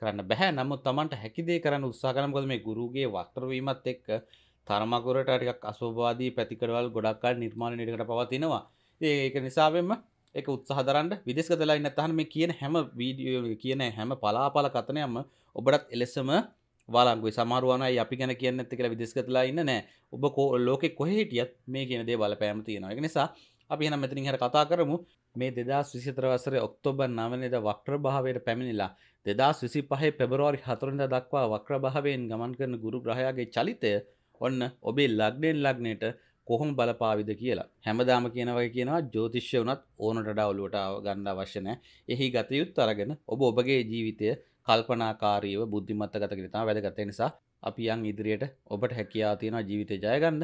කරන්න බැහැ නමුත් තමන්ට හැකිදේ කරන්න උත්සාකරමකද මේ ගුරුගේ වක්ටරවීමත් එක්ක තර්මකුරට ටිකක් අස්වවාදී පැතිකරවල් ගොඩක්කාල් නිර්මාණ නිටකට පවතිනවා ඒක නිසාවෙන්ම එක උත්සාහදරන්න විදෙස්කතලා ඉන්න තහන මේ කියන හැම වීඩියෝ කියන හැම පලාපල කතනයම ඔබටත් එලෙසම වාලංගුයි සමාරුවනයි අපි ගැන කියන්න ඇති කියලා විදෙස්කතලා ඉන්න නෑ ඔබ කෝ ලෝකෙ කොහේටියත් මේ කියන දේ බලපෑම තියෙනවා එක නිසා අපි එන මෙතනින් හර කතා කරමු මේ දෙදා විසිතර වසර ඔක්තෝබර් නවනේද වක්ට්‍ර භාවයට පැමිණිලා දෙදස් විසි පහේ පෙබරවාරි හතරඳ දක්වා වක්‍රභාවයෙන් ගමන් කරන ගුරු ග්‍රහයාගේ චලිතය ඔන්න ඔබේ ලක්ඩෙන් ලක්නයට කොහොම බලපාවිද කියලා හැමදාම කියනවගේ කියනවා ජෝතිශ්‍ය වනත් ඕනට ඩවලුවට ගන්න අවශ්‍යනය එහි ගතයුත් අරගෙන ඔබ ඔබගේ ජීවිතය කල්පනාකාරීව බුද්ධිමත්තගතකිතා වැදගත නිසා අපි යන් ඉදිරියට ඔබට හැකියා තියෙන ජීවිතය ජයගන්න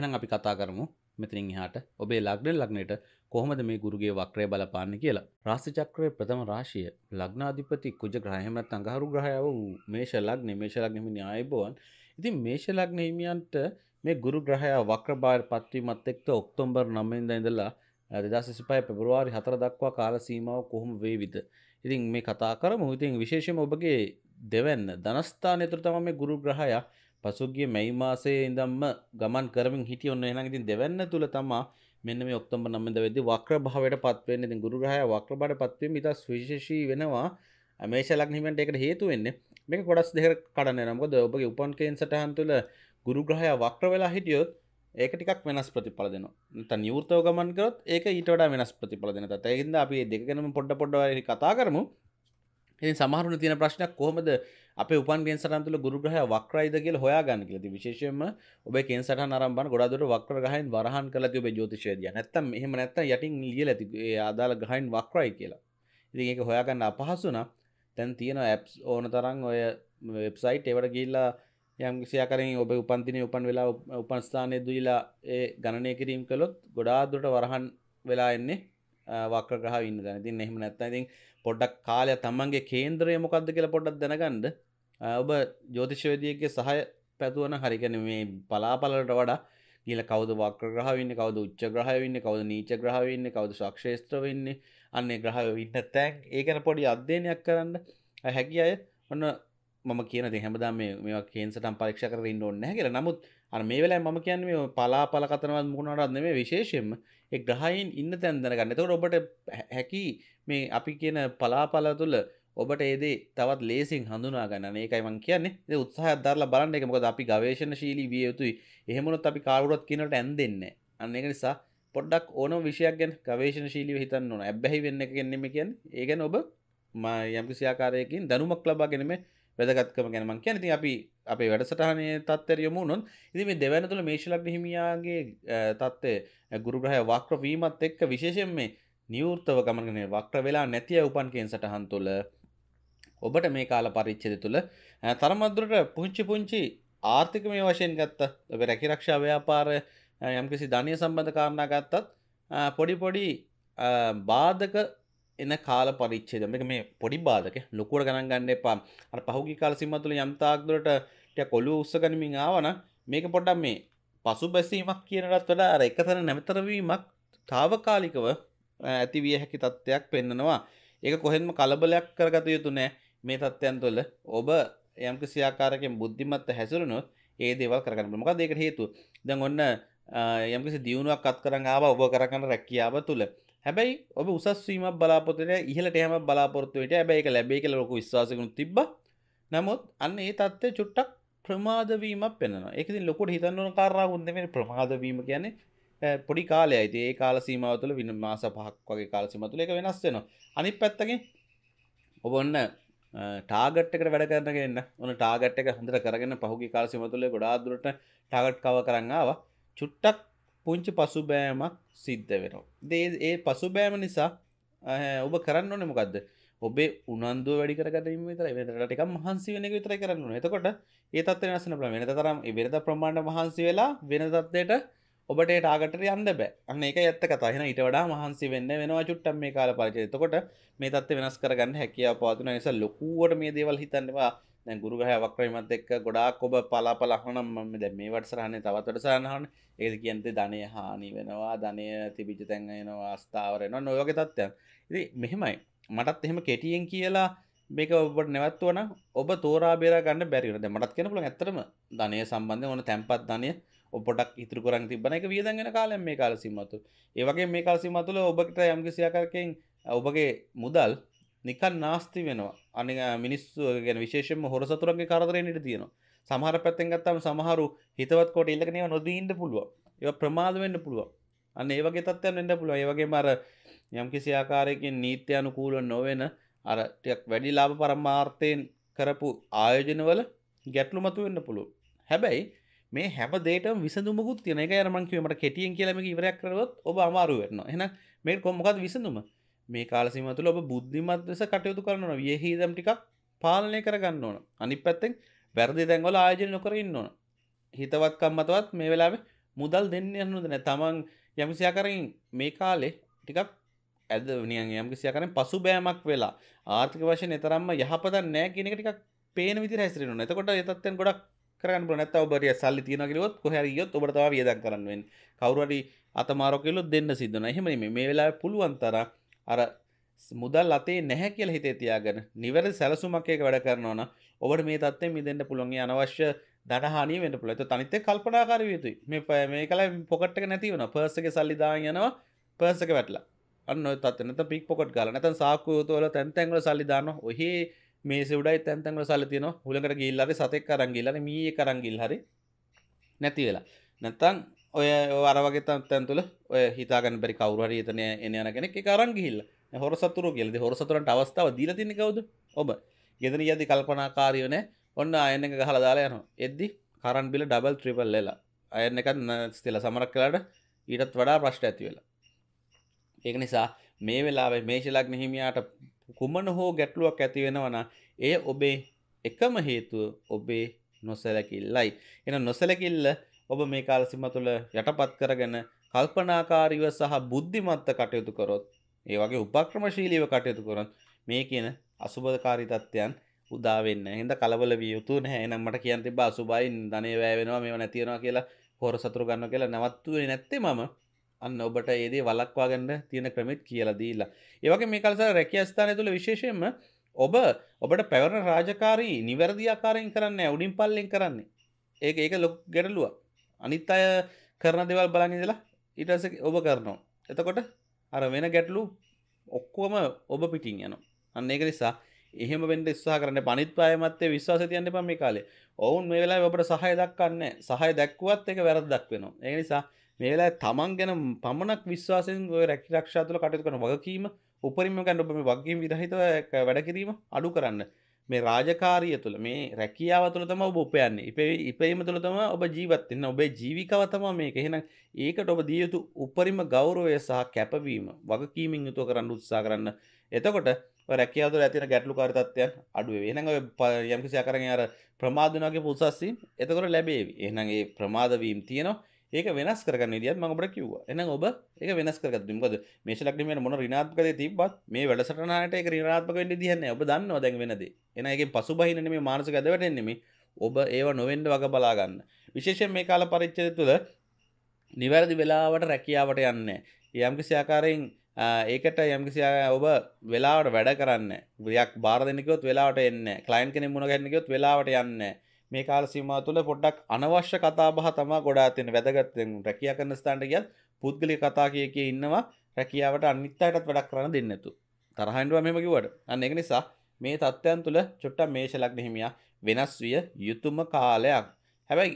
එනම් අපි කතා කරමු මෙතනින් එහාට ඔබේ ලග්න ලග්නයට කොහොමද මේ ගුරුගේ වක්‍රය බලපාන්නේ කියලා. රාශි චක්‍රයේ ප්‍රථම රාශිය ලග්නාධිපති කුජ ග්‍රහය එහෙම නැත්නම් අඟහරු ග්‍රහය වූ මේෂ ලග්නේ මේෂ ලග්නේ හිමි ආයුබෝවන්. ඉතින් මේෂ ලග්න හිමියන්ට මේ ගුරු ග්‍රහය වක්‍ර බාහිර පත්වීමත් එක්ක ඔක්තෝබර් 9 වෙනිදා ඉඳලා 2025 පෙබරවාරි 4 දක්වා කාල සීමාව කොහොම වේවිද? ඉතින් මේ කතා කරමු. ඉතින් විශේෂයෙන්ම ඔබගේ දෙවැන්න ධනස්ථානය තුළ තමයි මේ ගුරු ග්‍රහයා පසුගිය මැයි මාසයේ ඉඳන්ම ගමන් කරමින් හිටිය ඔන්න එහෙනම් ඉතින් දෙවැන්න තුල තමා මෙන්න මේ ඔක්තෝබර් 9 වෙනිදා වක්‍ර භාවයට පත් වෙන්නේ. ඉතින් ගුරු ග්‍රහය වක්‍ර බවට පත් වීම ඉතා සුවිශේෂී වෙනවා. මේෂ ලග්න හිමියන්ට ඒකට හේතු වෙන්නේ මේක කොටස් දෙකකට කඩන්න යනවා. මොකද ඔබගේ උපන් කේන් සටහන් තුළ ගුරු ග්‍රහය වක්‍ර වෙලා හිටියොත් ඒක ටිකක් වෙනස් ප්‍රතිඵල දෙනවා. නැත්නම් නිවෘතව ගමන් කරොත් ඒක ඊට වඩා වෙනස් ප්‍රතිඵල දෙනවා. ඒකින්ද අපි මේ දෙක ගැනම පොඩ පොඩ කතා කරමු. ඉතින් සමහරුන් තියෙන ප්‍රශ්නයක් කොහොමද අප උපන්ගේ සටන්තුල ගුරුග්‍රහ වක්රයිද කියල හොයාගන්න කියලති විශේෂයම ඔබ කෙන් සට නරම්බන් ගොඩදුර වක්‍ර ගහයින් වරහන් කල ඔබ ජෝතිශයදය නැත්තම් එහෙම නැත්ත යටින් ලිය ඇති අදාළ ගහයින් වක්රයි කියලා ඉති ඒක හොයාගන්න අපහසුන තැන් තියෙන ඇප්ස් ඕන තරන් ඔය වෙබ්සයිට් එවට ගිල්ලා යම්සියකරින් ඔබ උපන්තිනය උපන් වෙලා උපන්ස්ථානය දීලා ඒ ගණනය කිරීම් කළොත් ගොඩාදුට වරහන් වෙලා එන්නේ වක්‍රගහ ඉන්න දැනතින් එහෙම නැත්තයිතින් පොඩ්ඩක් කාලය තමන්ගේ කේන්ද්‍රය මොකක්ද කියලා පොඩ්ඩක් දැනගන්න ඔබ ජෝතිෂවේදියගේ සහය පැතුවන හරිකන මේ පලාපලට වඩා කියල කවද වක්‍රග්‍රහවින්න කවද උච්ච ග්‍රහයවෙන්න කවද නීච ග්‍රහවෙන්න කවද ශක්ෂේත්‍ර වෙන්නේ අන්නේ ග්‍රහය ඉන්න තැන් ඒකන පොඩි අධ්‍යයනයක් කරන්න හැකි අය ඔන්න මම කියන දෙහැමදා මේ කේන්සටම් පරීක්ෂ කරන්න ඔන්න හැකිර නමුත් අ මේ වෙලා මම කියන්නේ පලාපල කතනවත් මුණටත්න්නේ විශේෂයෙන්ම ග්‍රහයින් ඉන්න තැන්දනගන්න තව ඔබට හැකි මේ අපි කියන පලාපල තුළ ඔබට ඒදේ තවත් ලේසින් හඳුනා ගන්න ඒකයිමං කියන්නේ උත්සාහ දරලා බලන්න එක මොකද අපි ගවේශණ ශීලී විය යුතුයි එහෙමනොත් අපි කාරුරත් කියනට ඇන් දෙන්නේ අන්න එක නිසා පොඩ්ඩක් ඕන විෂයක් ගැන ගවේශණ ශීලිව හිතන්න ඕන ඇබ්බැහි වෙන්න එක ගෙන්නෙම කියන්නේ ඒ ගැන ඔබ යම්කිසි ආකාරයකින් දැනුමක් ලබා ගැනීම වැදගත්කම ගැනමන් කියන ති අපි අපේ වැඩසටහනය තත්තරයමු නොන් ඉදි මේ දෙවැන තුළ මේශලක් හිමියගේ තත්ත්ය ගුරුග්‍රහය වක්‍රවීමත් එක්ක විශේෂෙන් මේ නිියවෘත්තව ගමගෙන වක්්‍ර වෙලා නැතිය උපන්කෙන් සටහන් තුළ ඔබට මේ කාල පරිච්චද තුළ තරමදුරට පුංචි පුංචි ආර්ථික මේ වශයෙන් ගත්ත ඔබ රැකිරක්ෂා ව්‍යාපාර යම්කිසි ධනය සම්බඳ කාරණා ගත්තත් පොඩි පොඩි බාධක එන කාල පරිච්චේද මේක මේ පොඩි බාධක ලොකුවට ගණන් ගන්න එපා අර පහුගිය කාල සීමාව තුළ යම් තාක් දුරට ටිකක් ඔළුව උස්ස ගනිමින් ආවනම් මේක පොඩ්ඩක් මේ පසුබැසීමක් කියනටත් වඩා අර එකතන නැවතර වීමක් తాවකාලිකව ඇති විය හැකි තත්ත්වයක් පෙන්නනවා ඒක කොහෙන්ම කලබලයක් කරගත යුතු නෑ මේ තත්ත්වයන් තුළ ඔබ යම්කිසි ආකාරයෙන් බුද්ධිමත්ව හැසිරුණොත් ඒ දේවල් කරගන්න පුළුවන් මොකද ඒකට හේතුව දැන් ඔන්න යම්කිසි දියුණුවක් අත් කරන් ආවා ඔබ කරගන්න රැකියාව තුළ හැබැයි ඔබ උසස්වීම බලාපොතට ඉහලට හම බලාපොරත්තුවයට ඇබැයි එක ලැබේ කියල ලොකු විශවාසකුණු තිබ නමුත් අන්න ඒ තත්ත්ය චුට්ටක් ප්‍රමාදවීම පෙන්න්න එකති ලොකට හිතන්නවන කාරාගුන්දම ප්‍රමාදවීම කියන පොඩි කාලය අයිති ඒ කාල සීමාවතුල වින මාස පහක් වගේ කාලසිමතුල එක වෙනස් වෙන අනි පැත්තකින් ඔබ ඔන්න ටාගට් එකට වැඩ කරන්නගන්න ඕන ටාගට් එක හඳර කරගෙන පහුගේ කාලසිමතුලේ ගොඩාදුරට ටාගට් කව කරන්නවා චුට්ටක් පුංචි පසුබෑමක් සිද්ධ වෙනවා. දේ ඒ පසුබෑම නිසා ඔබ කරන්න ඕන මොකක්ද ඔබේ උනන්දු වැඩි කරගටීම විතර වෙනටක මහන්සි වෙන විතර කරන්න එතකොට ඒ තත්ව වෙනසන ප්‍රම වෙන තරම් වෙනද ප්‍රමාණ්ඩ මහන්සි වෙලා වෙන තත්වයට ඔබට ටාගට යන්න බෑ අන්න එක ඇත්ත කතාහෙන ඉට වඩා මහන්සි වෙන්න වෙනවා චුට්ටම් මේ කාල පරිචය එතකොට මේ තත්ව වෙනස් කරගන්න හැකියා පාතුන නිසා ලොකුවට මේ දේවල් හිතන්නවා දැ ගුරුගහ වක්්‍රමත් එක් ගොඩාක් ඔබ පලාපල හනම් මම දැ මේ වටසරහන තවත් වටසාහන ඒද කියන්ත ධනය හානි වෙනවා ධනය තිබිජ තැන්ගයනවා අස්ථාවරයන නොයෝග තත්ත්වයන් ඉති මෙහෙමයි මටත් එහෙම කෙටියෙන් කියලා මේක ඔබට නැවත්වන ඔබ තෝරා බේර ගන්න බැරිවද මටත් කෙනපුල ඇතරම ධනය සම්බන්ධය ඕන තැන්පත් ධනය ඔපොටක් ඉතුර කරන් තිබන එක වියදගෙන කාලම් මේ කාලසිමතු ඒවගේ මේ කාසිමතුල ඔබට යම්කිසියාකරකෙන් ඔබගේ මුදල් නිකන් නාස්ති වෙනවා අනි මිනිස්සු ගැන විශේෂම හොර සතුරන්ගේ කරදරෙන්ට තියෙනවා සමහර පැත්තෙන් ගත්තම සමහරු හිතවත් කොට ඉල්ලකනව නොදීන්ට පුළුව ඒ ප්‍රමාද වෙන්න පුළුව අන්න ඒවගේ තත්වයන් එන්න පුළුව ඒවගේ මර යම්කිසි ආකාරයකින් නීත්‍යයනුකූල නොවෙන අරටයක් වැඩි ලාභ පරමාර්ථයෙන් කරපු ආයෝජනවල ගැටලු මතු වෙන්න පුළුව හැබැයි මේ හැම දේට විසඳුමකුත් තියෙන එක යනමන් කියවීමට කෙටියෙන් කියලම ඉවරයක් කරවත් ඔබ අමාරු වෙනවා එහෙනම් මේක කොහොමද විසඳුම මේ කාලසිම තුළ ඔබ බුද්ධිමත් ලෙස කටයුතු කරනවා වියහිදම් ටිකක් පාලනය කරගන්න ඕන අනි පැත්තෙන් වැරදි දැන්වල ආයජන නොකර ඉන්න ඕන හිතවත්කම් මතවත් මේ වෙලාවෙ මුදල් දෙන්න යන්නද නැ තමන් යමිසියා කරින් මේ කාලේ ටිකක් ඇද නියන් යම්කිසියා කරෙන් පසු බෑමක් වෙලා ආර්ථික වශයෙන් එතරම්ම යහපත නෑ කියන එක ටිකක් පේන විදි හැසිරෙනවා එතකොට ඒතත්යෙන් ගොඩක් කරන්න පුළුවන් නැත්නම් ඔබ රිය සල්ලි තියනවා කිලොත් කොහේ හරි ගියොත් ඔබට තව වියදම් කරන්න වෙන්නේ කවුරු හරි අතමාරෝ කිලොත් දෙන්න සිද්ධ වෙනවා එහෙම නෙමෙයි මේ වෙලාවේ පුළුවන් තරම් අර මුදල් අතේ නැහැ කියල හිතේ තියාගෙන නිවැර සැලසුමක්කයක වැඩ කරනවන ඔබට මේ තත්ේ මිදෙන්ට පුළොන්ගේ අනවශ්‍ය දනහනීමට පුළත තනිත කල්පනාකාර යුතුයි මේ පය මේ කල පොකට්ටක නැතිවන පර්සක සල්ලිදා යනවා පර්සක වැටලා අන්න තත්නත පික් පොකට් ගල නැතන් සාකූතුවල තැන්තැන්ගල සල්ලිදාන ඔහේ මේ සෙවඩයි තැන්තැන්ගල සල්ලතින හුළඟට ගිල්ලරි සතෙක් කරංගිල්ලන මී කරංගිල් හරි නැතිවෙලා නැත්තං ඔය අරවගේ තැන් තුළ ඔය හිතාගන්න බැරි කවුරහරි තනය එන යන කෙනෙක් කරන් ගිහිල්ල හොර සතුර ගෙලද හොර සතුරට අවස්ථාව දීලතින කවද ඔබ ගෙදන යදි කල්පනාකාරයන ඔන්න අයන එක ගහල දාලා යන එද්දි කරන් බිල ඩබල් ත්‍රිපල් ලෙලා අයන්න එකත් ස්තෙල සමරක් කලාට ඊටත් වඩා ප්‍රශ්ට ඇති වෙලා ඒක නිසා මේ වෙලාවේ මේශලක් නහිමියාට කුමන හෝ ගැටලුවක් ඇති වෙනවන ඒ ඔබේ එකම හේතුව ඔබේ නොසැලකිල්ලයි එන නොසැලකිල්ල ඔබ මේ කාලසිම තුළ යටපත් කරගෙන කල්පනාකාරීව සහ බුද්ධිමත්ත කටයුතු කරොත් ඒ වගේ උපක්‍රමශීලීව කටයුතු කරොත් මේ කියන අසුභකාරී තත්ත්වයන් උදා වෙන්න. හින්දා කලබල විය යුතු නැහැ. එහෙනම් මට කියන්න තිබ්බා අසුභයි ධනෙ වැය වෙනවා මේව නැති වෙනවා කියලා හොර සතුරු ගන්නවා කියලා නවත්තුවේ නැත්තේ මම. අන්න ඔබට ඒ දේ වළක්වා ගන්න තියෙන ක්‍රමෙත් කියලා දීලා. ඒ වගේ මේ කාලසර රැකියා ස්ථානය තුළ විශේෂයෙන්ම ඔබ ඔබට පැවරන රාජකාරී නිවැරදි ආකාරයෙන් කරන්නේ නැහැ. උඩින් පල්ලෙන් කරන්නේ. ඒක ඒක ලොකු ගැටලුවක්. අනිත් අය කරන දෙවල් බලඟදලා ඉටස ඔබ කරනවා එතකොට අර වෙන ගැටලු ඔක්කෝම ඔබ පිටින් යන අන්න ඒක නිසා එහෙම වෙන්ඩ ස්සා කරන්න පනිත් පායමත්තේ විශ්වාස තියන්න පම මේ කාලේ ඔවුන් මේ වෙලා ඔබට සහය දක්කන්න සහය දැක්කුවත් එක වැරද දක් වෙනවා ඒ නිසා මේලා තමන් ගැන පමණක් විශ්වාසයෙන් ඔය රැකි රක්ෂා තුළ කටයුතු කරන වගකීම උපරිම ගැන්න ඔබ මේ වගකීම් විරහිතව වැඩ කිරීම අඩු කරන්න මේ රාජකාරිය තුළ මේ රැකියාව තුළ තම ඔබ උපයන්නේ ඉපේ ඉපීම තුළ තම ඔබ ජීවත්වෙන්න ඔබේ ජීවිකව තම මේක එහෙනම් ඒකට ඔබ දියයුතු උපරිම ගෞරවය සහ කැපවීම වගකීමින් යුතුව කරන්න උත්සා කරන්න එතකොට රැකියාව තුළ ඇතින ගැටලු කාරිතත්වයන් අඩුවේ එහෙනම් යම්කිසි අකරගෙන අර ප්‍රමාදනගේ පුසස්සින් එතකොට ලැබේවි එහෙනම් ඒ ප්‍රමාද වීම තියෙනවා ඒක වෙනස් කරගන්න දිියත් මඟට කිව්ව එන ඔබ එක වෙනස් කරගත්තුමකද මේෂ ලක්ීමට මොන රිනාත්කද තිබත් මේ වැඩසටනට එක රිනාත්මකට දියන්න ඔබ දන්න දැන් වෙනද එනගේ පසු බහින මේ මානසක ඇදවටෙන්නෙමි ඔබ ඒව නොවෙන්ඩ වග බලාගන්න විශේෂෙන් මේ කාල පරිච්චය තුළ නිවැරදි වෙලාවට රැකියාවට යන්න යම්කිසියාකාරයෙන් ඒකට යම්කිසි ඔබ වෙලාවට වැඩ කරන්න ගයක් බාරදනිකොත් වෙලාට එන්න කලයින් කෙන මුණ ගැන්නකොත් වෙලාවට යන්න මේ කාල සීම තුළ පොඩ්ඩක් අනවශ්‍ය කතාබහ තමා ගොඩා තියෙන වැදගත්තෙන් රැකියා කරන ස්ථාන්ට ගියත් පුද්ගලි කතා කිය කිය ඉන්නවා රැකියාවට අනිත් අයටත් වැඩක් කරන්න දෙන්නතු තරහන්ඩුව මෙම කිවට අන්න එක නිසා මේ තත්ත්වයන් තුළ චුට්ට මේෂලක් හිමියා වෙනස් විය යුතුම කාලයක් හැබැයි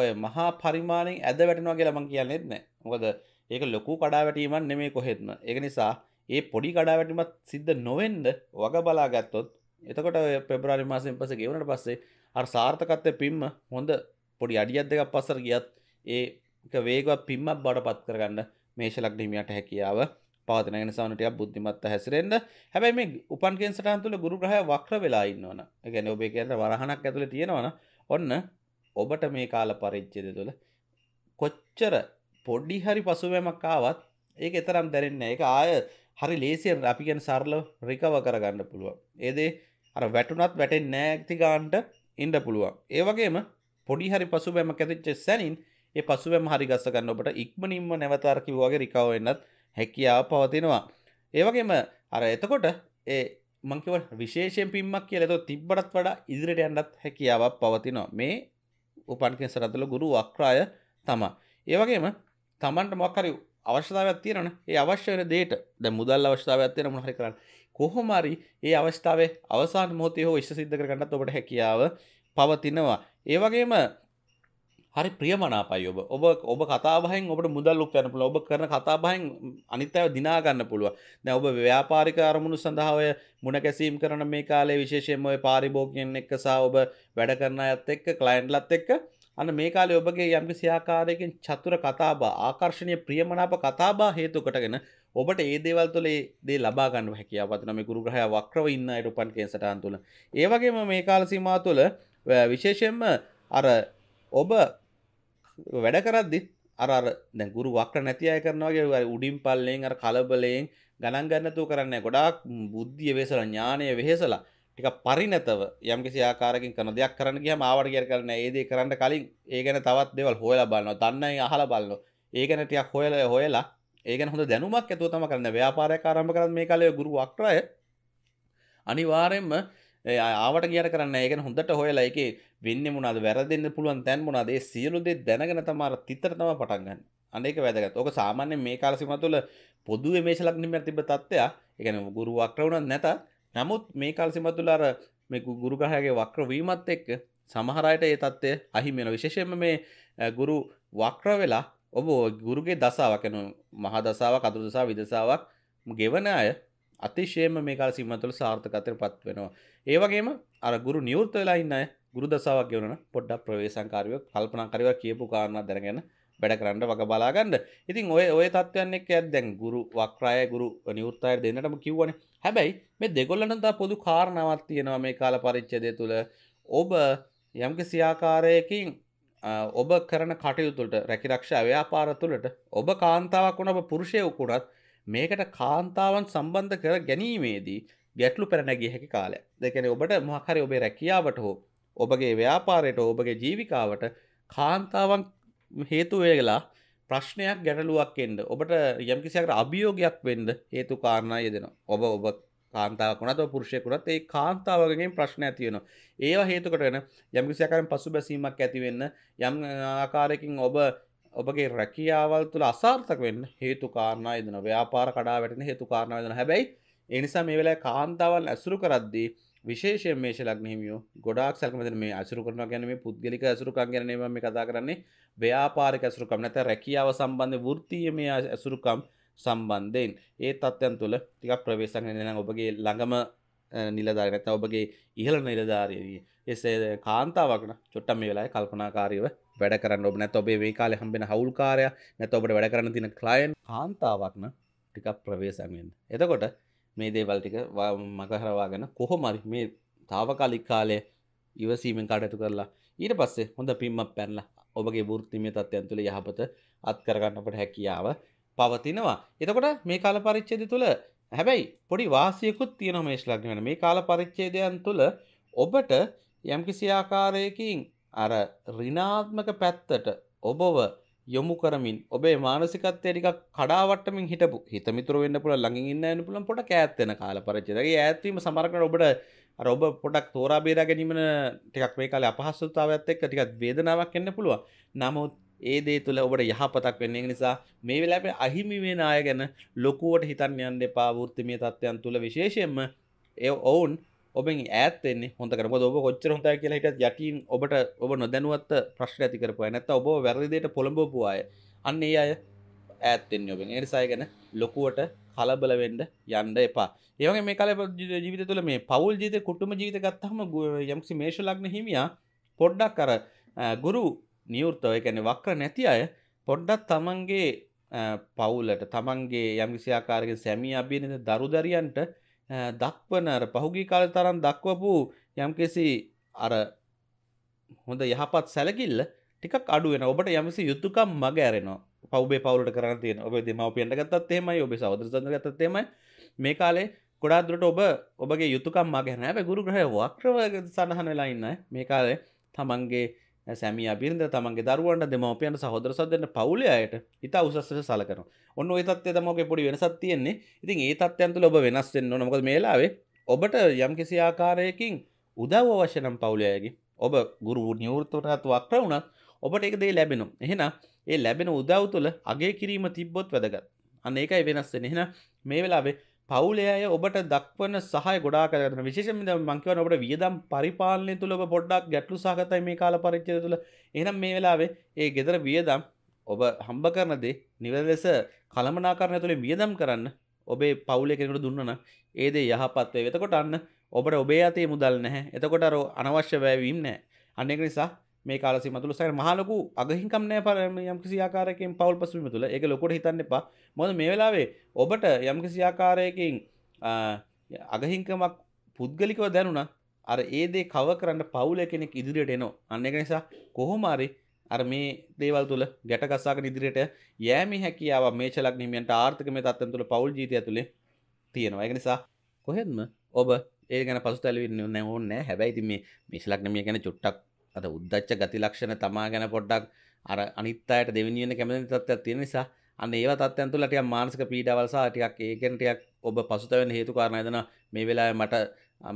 ඔය මහා පරිමාණෙන් ඇද වැටෙනවා කියලා මං කියන්නෙත් නෑ මොකද ඒක ලොකු කඩාවැටීමක් නෙමෙයි කොහෙත්ම ඒක නිසා ඒ පොඩි කඩාවැටීමක් සිද්ධ නොවෙන්න වග බලා ගත්තොත් එතකොට ඔය පෙබ්‍රවාරි මාසෙන් පස්සේ ගෙවුනට පස්සේ අර සාර්ථකත්වය පිම්ම හොඳ පොඩි අඩියත් දෙකක් පස්සර ගියත් ඒක වේගවත් පිම්මක් බඩ පත් කරගන්න මේෂලක් හිමියට හැකියාව පවතන නිසානටයක් බුද්ධිමත්ත හැසිරෙන්න්න හැබැයි මේ උපන් කෙන්සටන් තුළ ගුරු ග්‍රහ වක්්‍ර වෙලා ඉන්නවන ගැන ඔබේ කියන්න වරහණක් ඇතුළ තියෙනවන ඔන්න ඔබට මේ කාල පරිච්චේද තුළ කොච්චර පොඩ්ඩි හරි පසුවමක්කාවත් ඒක එතරම් දැරන්න එක ආය හරි ලේසියෙන් අපිගෙන් සරල රිකව කරගන්න පුළුව ඒදේ අර වැටුනත් වැටෙන් නෑක්ති ගාන්ට ඉන්ඩ පුළුවන් ඒවගේම පොඩිහරි පසු බැම ඇතිච්ච සැනින් ඒ පසුවැම හරි ගස්සගන්න ඔබට ඉක්මනින්ම නැවතාරකිවවාගේ රිකවවෙන්නත් හැකියාව පවතිනවා ඒවගේම අර එතකොට ඒ මංකව විශේෂෙන් පිම්මක් කියලෙත තිබ්බටත් වඩා ඉදිරිට යන්නත් හැකියාවක් පවතිනවා මේ උපන්කෙන් සරතුළ ගුරු වක්්‍රාය තමා. ඒවගේම තමන්ට මොක්කරි අවශ්‍යතාවයක් තියෙනන ඒ අවශ්‍ය වෙන දේට ද මුදල් අවශ්‍යාවයක් තියෙන මොහරි කරන්න කොහොමරි ඒ අවස්ථාවේ අවසාන් මොහොතේ හෝ ඉෂ්ට සිද්ධ කරගන්නත් ඔබට හැකියාව පවතිනවා. ඒ වගේම හරි ප්‍රියමනාපයි ඔබ ඔබ ඔබ කතාබහෙන් ඔබට මුදල් උපයන්න පුළුවන් ඔබ කරන කතාබහෙන් අනිත් අයව දිනා ගන්න පුළුවන් දැන් ඔබ ව්‍යාපාරික අරමුණු සඳහා ඔය මුණ කැසීම් කරන මේ කාලේ විශේෂයෙන්ම ඔය පාරිභෝගිකයන් එක්ක සහ ඔබ වැඩ කරන අයත් එක්ක ක්ලයන්ට්ලත් එක්ක අන්න මේ කාලේ ඔබගේ යම්කිසි ආකාරයකින් චතුර කතාබා ආකර්ෂණීය ප්‍රියමනාප කතාබා හේතු කොටගෙන ඔබට ඒ දේවල් තුළ ඒ දේ ලබා ගන්න හැකියාව තියෙනවා මේ ගුරු ග්‍රහය වක්‍රව ඉන්න අයට උපන් කියන සටහන් තුළ. ඒ වගේම මේ කාල සීමාව තුළ විශේෂයෙන්ම අර ඔබ වැඩ කරද්දි අර අර දැන් ගුරු වක්‍ර නැති අය කරනවා වගේ අර උඩින් පල්ලෙන් අර කලබලෙන් ගණන් ගන්න නැතුව කරන්නේ ගොඩාක් බුද්ධිය වෙසලා ඥානය වෙහෙසලා ටික පරිණතව යම්කිසි ආකාරකින් කරන දෙයක් කරන්න ගියාම ආවට කියර කරන්නේ ඒ දේ කරන්න කලින් ඒ ගැන තවත් දේවල් හොයලා බලනවා දන්නයි අහලා බලනවා ඒ ගැන ටිකක් හොයලා හොයලා ඒ ගැන හොඳ දැනුමක් ඇතුව තමයි කරන්නේ ව්‍යාපාරයක් ආරම්භ කරත් මේ කාලේ ගුරු වක්‍රය අනිවාර්යයෙන්ම ආවට කියට කරන්න ඒක හොඳට හොයලා එක වෙන්න මුණද වැරදින්න පුළුවන් තැන් මුණද ඒ සියලු දේ දැනගෙන තමාර තිතර තම පටන්ගන්න අනේක වැදගත් ඕක සාමාන්‍ය මේ කාලසිම තුළ පොදු මේශලක් නිමැතිබ තත්ත්වයා එකන ගුරු වක්‍රවුණත් නැතත් නමුත් මේ කල්සිමතුලාර මෙකු ගුරුග්‍රහයගේ වක්‍ර වීමත් එක්ක සමහරයට ඒ තත්ත්වය අහිමෙන විශේෂයෙන්ම මේ ගුරු වක්‍ර වෙලා ඔබ ගුරුගේ දසාවක් යන මහා දසාවක් අතුරු දසාව විදසාවක් ගෙවන අය අතිශයම මේ කාල සීමාව තුළ සාර්ථකත්වයට පත් වෙනවා. ඒ වගේම අර ගුරු නිවෘත්ත වෙලා ඉන්න අය ගුරු දසාවක් ගෙවන පොඩ්ඩක් ප්‍රවේශංකාරීව කල්පනාකාරීව කියපු කාරණා දැනගෙන වැඩ කරන්න වග බලාගන්න ඉතින් ඔය ඔය තත්වයන්නෙක් ඇත් දැන් ගුරු වක්රය ගුරු නිවෘත්තය දෙන්නටම කිව්වන හැබැයි මේ දෙගොල්ලනතා පොදු කාරණාවත් තියෙනවා මේ කාල පරිච්චදය තුළ ඔබ යම්ක සියාකාරයකින් ඔබ කරන කටයුතුට රැකිරක්ෂ අව්‍යාපාර තුළට ඔබ කාන්තාවක් වුණ ඔබ පුරුෂය උකුඩත් මේකට කාන්තාවන් සම්බන්ධ කර ගැනීමේදී ගැටලු පැරණැගිය හැකි කාලය දෙකැන ඔබට මහකරි ඔබේ රැකියාවට හෝ ඔබගේ ව්‍යාපාරයට ඔබගේ ජීවිකාවට කාන්තාවන් හේතු වේගලා ප්‍රශ්නයක් ගැටලුවක් එන්ඩ ඔබට යම්කිසිකට අභියෝගයක් වෙන්ඩ හේතු කාරණා යෙදෙන ඔබ ඔබ කාන්තාවකනත් පුරුෂයකුනත් ඒ කාන්තාවගෙන් ප්‍රශ්න ඇතියෙන ඒවා හේතුකටගෙන යම්කිසිකරෙන් පසු බැසීමක් ඇතිවෙන්න යම් ආකාරයකින් ඔබ ඔබගේ රැකියාවල් තුළ අසාර්ථක වෙන්න හේතු කාරණා යෙදෙන ව්‍යාපාර කඩා වැටෙන හේතු කාරණා යෙදෙන හැබැයි එනිසා මේ වෙලාවේ කාන්තාවන් ඇසුරු කරද්දී විශේෂය මේෂ ලක්නහිමියෝ ගොඩක් සැල්කමද මේ අසුරු කරන ගැන මේ පුද්ගලික ඇසුරුකම් ගැනීම මේ කතා කරන්නේ ව්‍යාපාරික ඇසුරුකම් නැත රැකියාව සම්බන්ධ වෘත්තිය මේ ඇසුරුකම් සම්බන්ධයෙන් ඒ තත්ත්යන් තුළ ටිකක් ප්‍රවේශන් නම් ඔබගේ ළඟම නිලධාරි නැත්නම් ඔබගේ ඉහළ නිලධාරියගේ එසේ කාන්තාවක්න චොට්ටම් මේ වෙලාවේ කල්පනාකාරීව වැඩ කරන්න ඔබ නැත්නම් ඔබේ මේ කාලේ හම්බෙන හවුල්කාරයා නැත්නම් ඔබට වැඩ කරන්න තියෙන ක්ලයන්ට් කාන්තාවක්න ටිකක් ප්‍රවේශම් වෙන්න. එතකොට මේ දේවල්ටික මකහරවාගෙන කොහොමරි මේ තාවකාලික් කාලය ඉවසීමෙන් කටයුතු කරලා ඊට පස්සේ හොඳ පිම්මක් පැනලා ඔබගේ වෘත්තිමය තත්ත්වයන් තුළ යහපත අත්කරගන්න අපට හැකියාව පවතිනවා. එතකොට මේ කාල පරිච්ඡේදය තුළ හැබැයි පොඩි වාසියකුත් තියෙනවා මේෂ ලග්න වෙන. මේ කාල පරිච්ඡේදයන් තුළ ඔබට යම්කිසි ආකාරයකින් අර ඍණාත්මක පැත්තට ඔබව යොමු කරමින් ඔබේ මානසිකත්වය ටිකක් කඩාවට්ටමින් හිටපු හිතමිතුරු වෙන්න පුළුවන් ළඟින් ඉන්න වෙන්න පුළුවන් පොඩක් ඈත් වෙන කාල පරිච්ඡේදය. ඒ ඈත්වීම සමහරකට ඔබට අර ඔබ පොඩක් තෝරා බේරා ගැනීම ටිකක් මේ කාලේ අපහසුතාවයත් එක්ක ටිකක් වේදනාවක් එන්න පුළුවන්. නමුත් ඒ දේ තුළ ඔබට යහපතක් වෙන්නේ නිසා මේ වෙලාවේ අහිමි වෙන අය ගැන ලොකුවට හිතන්න යන්න එපා වෘත්තිමය තත්ත්වයන් තුළ විශේෂයෙන්ම ඒ ඔවුන් ඔබෙන් ඇත්තෙන්නේ හොඳ කරම ඔබ කොච්චර හොඳ කියලා හිට යටටින් ඔබට ඔබ නොදැනුවත් ප්‍රශ්න ඇති කරපු නැත ඔබ වැරදිදයට පොළඹපුවාය අන්න ඒ අය ඇත්තෙන් ඔබෙන් එනිසායගැන ලොකුවට කලබලවෙඩ යන්ඩ එපා ඒවගේ මේ කල ජීවිත තුළ මේ පවල් ජීත කුටුම ජීවිත ගත්තහම යම්සි මේශ ලක්න හිමිය පොඩ්ඩක් කර ගුරු නියෘත්තව එකැන වක්‍ර නැති අය පොඩ්ඩත් තමන්ගේ පවුලට තමන්ගේ යම්කිසිආකාරගෙන් සැමි අභියනද දරුදරියන්ට දක්වන අර පහුගී කාල තරම් දක්වපු යම්කිසි අර හොඳ යහපත් සැලකිල්ල ටිකක් අඩුවෙන ඔබට යමසි යුතුකම් මග ඇරෙනවා පවබේ පවුලට කරන්න තියෙන ඔබ දෙමවපියන්ට ගත්තත් එෙමයි ඔබ සෞදර සඳ ගත්තත් එෙමයි මේ කාලේ ගොඩාදුරට ඔබ ඔබගේ යුතුකම් මග හැනැ ගුරු ග්‍රහ වක්්‍රව සඳහන වෙලාඉන්න මේ කාලේ තමන්ගේ සැමිය බිරිඳ තමන්ගේ දරුවන්ට දෙමවපියන්ට සහෝදර සදන්න පවුල අයට ඉතා උසස්ස සලකන ඔන්න ඒතත්ය තමගේ පොඩි වෙනසත් තියෙන්නේ ඉතින් ඒ තත්යන්තු ඔබ වෙනස්සෙන් නොමකද මේලාවේ ඔබට යම් කිසි ආකාරයකින් උදව අවශ්‍යනම් පවුලයගේ ඔබ ගුරු නිවෘත්තවටත් වක්්‍ර වුණත් ඔබට එක දේ ලැබෙනු එහෙන ඒ ලැබෙන උදව් තුළ අගේ කිරීම තිබ්බොත් වැදගත් අන්න ඒකයි වෙනස්සෙන එහෙන මේ වෙලාවේ පවුලේ අය ඔබට දක්වන සහය ගොඩා කරන විශේෂම මංකිවන ඔබට වියදම් පරිපාලනය තුළ ඔබ පොඩ්ඩක් ගැටලු සාගතයි මේ කාල පරිච්චය තුළ එහම් මේ වෙලාවේ ඒ ගෙදර වියදම් ඔබ හම්බ කරනදේ නිවැ ලෙස කළමනා කරන තුළේ වියදම් කරන්න ඔබේ පවුලෙ කෙනෙකුට දුන්නන ඒදේ යහපත්වේ වෙතකොට අන්න ඔබට ඔබේ අතේ මුදල් නැහැ එතකොට අර අනවශ්‍ය වැෑවීම් නෑ අන්නෙක් නිසා මේ කාලසි මතුළ සයි මහලකු අගහිකම්නය පරම යම්කිසි ආකාරයකින් පවල් පසුම තුළ එක ලොකොට හිතන්න එපා මොද මේ වෙලාවේ ඔබට යම්කිසි ආකාරයකින් අගහිංකමක් පුද්ගලිකව දැනුණ අර ඒදේ කව කරන්න පවුල කෙනෙක් ඉදිරියට එනෝ අන්න එක නිසා කොහොමාරි අර මේ දේවල් තුළ ගැටගස්සාක ඉදිරියට යෑම හැකියාව මේ චලක් නිමියන්ට ආර්ථකම තත්වන තුළ පවුල් ජීතය තුළේ තියෙනවා එක නිසා කොහෙත්ම ඔබ ඒ ගැන පසු තැලවින්න නැවුන් නෑ හැබැයිති මේ මිශලක්නමිය ගැන චුට්ටක් අර උද්දච්ච ගති ලක්ෂණ තමා ගැන පොඩ්ඩක් අර අනිත් අයට දෙවෙනි වෙන කැමති තත්ත්වයක් තියෙන නිසා අන්න ඒව තත්ත්වයන් තුළ ටිකක් මානසික පීඩාවල් සහ ටිකක් ඒකෙන් ටිකක් ඔබ පසුතැවෙන හේතු කාරණා එදෙනා මේ වෙලාවේ මට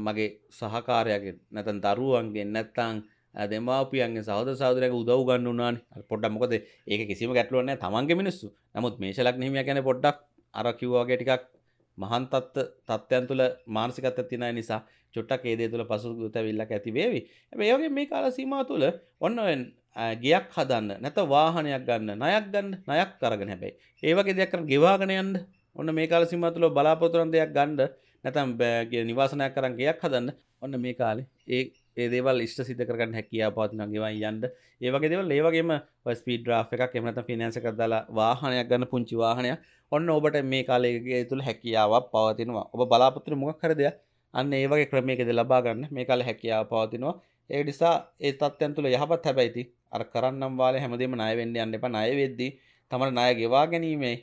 මගේ සහකාරයාගෙන් නැත්නම් දරුවන්ගෙන් නැත්නම් දෙමාපියන්ගෙන් සහෝදර සහෝදරයන්ගෙන් උදව් ගන්න උනානේ අර පොඩ්ඩක් මොකද ඒක කිසිම ගැටලුවක් නැහැ තමන්ගේ මිනිස්සු නමුත් මේෂ ලග්න හිමියා කියන්නේ පොඩ්ඩක් අර කිව්වා වගේ ටිකක් මහාන්තත් තත්ත්වයන් තුළ මානසිකත්වයක් තියෙන නිසා චුට්ටක් ඒදේ තුළ පසු තැවිල්ලක් ඇතිවේවි ඒගේ මේ කාල සීම තුළ ඔන්නවෙන් ගයක් හදන්න නැත වාහනයක් ගන්න නයක් ගන්න නයක් කරගෙන හැබැයි ඒවගේ දෙයක් කරන ගෙවාගෙනයන්ට ඔන්න මේ කාල සීම තුළ බලාපොතුරන් දෙයක් ගණ්ඩ නැතම් බෑගේ නිවාසනයක් කරන් ගයක් හදන්න ඔන්න මේ කාලේ ඒ ඒදේවල් ෂ්ට සිත කරන්න හැකියා පාතින ගෙවයි යන්ඩ ඒවගේ දෙවල් ඒවගේම ස්පීඩ ්‍රා් එකක් එමනත ෆිනන්ස කරදාලා වාහනයක් ගන්න පුංචි වාහනය ඔන්න ඔබට මේ කාලේගේ තුළ හැකියාවක් පවතිනවා ඔබ බලාපොත්‍ර මොක් කරදයක් අන්න ඒ වගේ ක්‍රමයකද ලබා ගන්න මේ කාලේ හැකියාව පවතිනවා ඒ නිසා ඒ තත්ත්වයන් තුල යහපත් හැබැයිති අර කරන්නම් වාලේ හැමදේම ණය වෙන්න යන්න එපා ණය වෙද්දී තමන ණය ගෙවා ගැනීමේ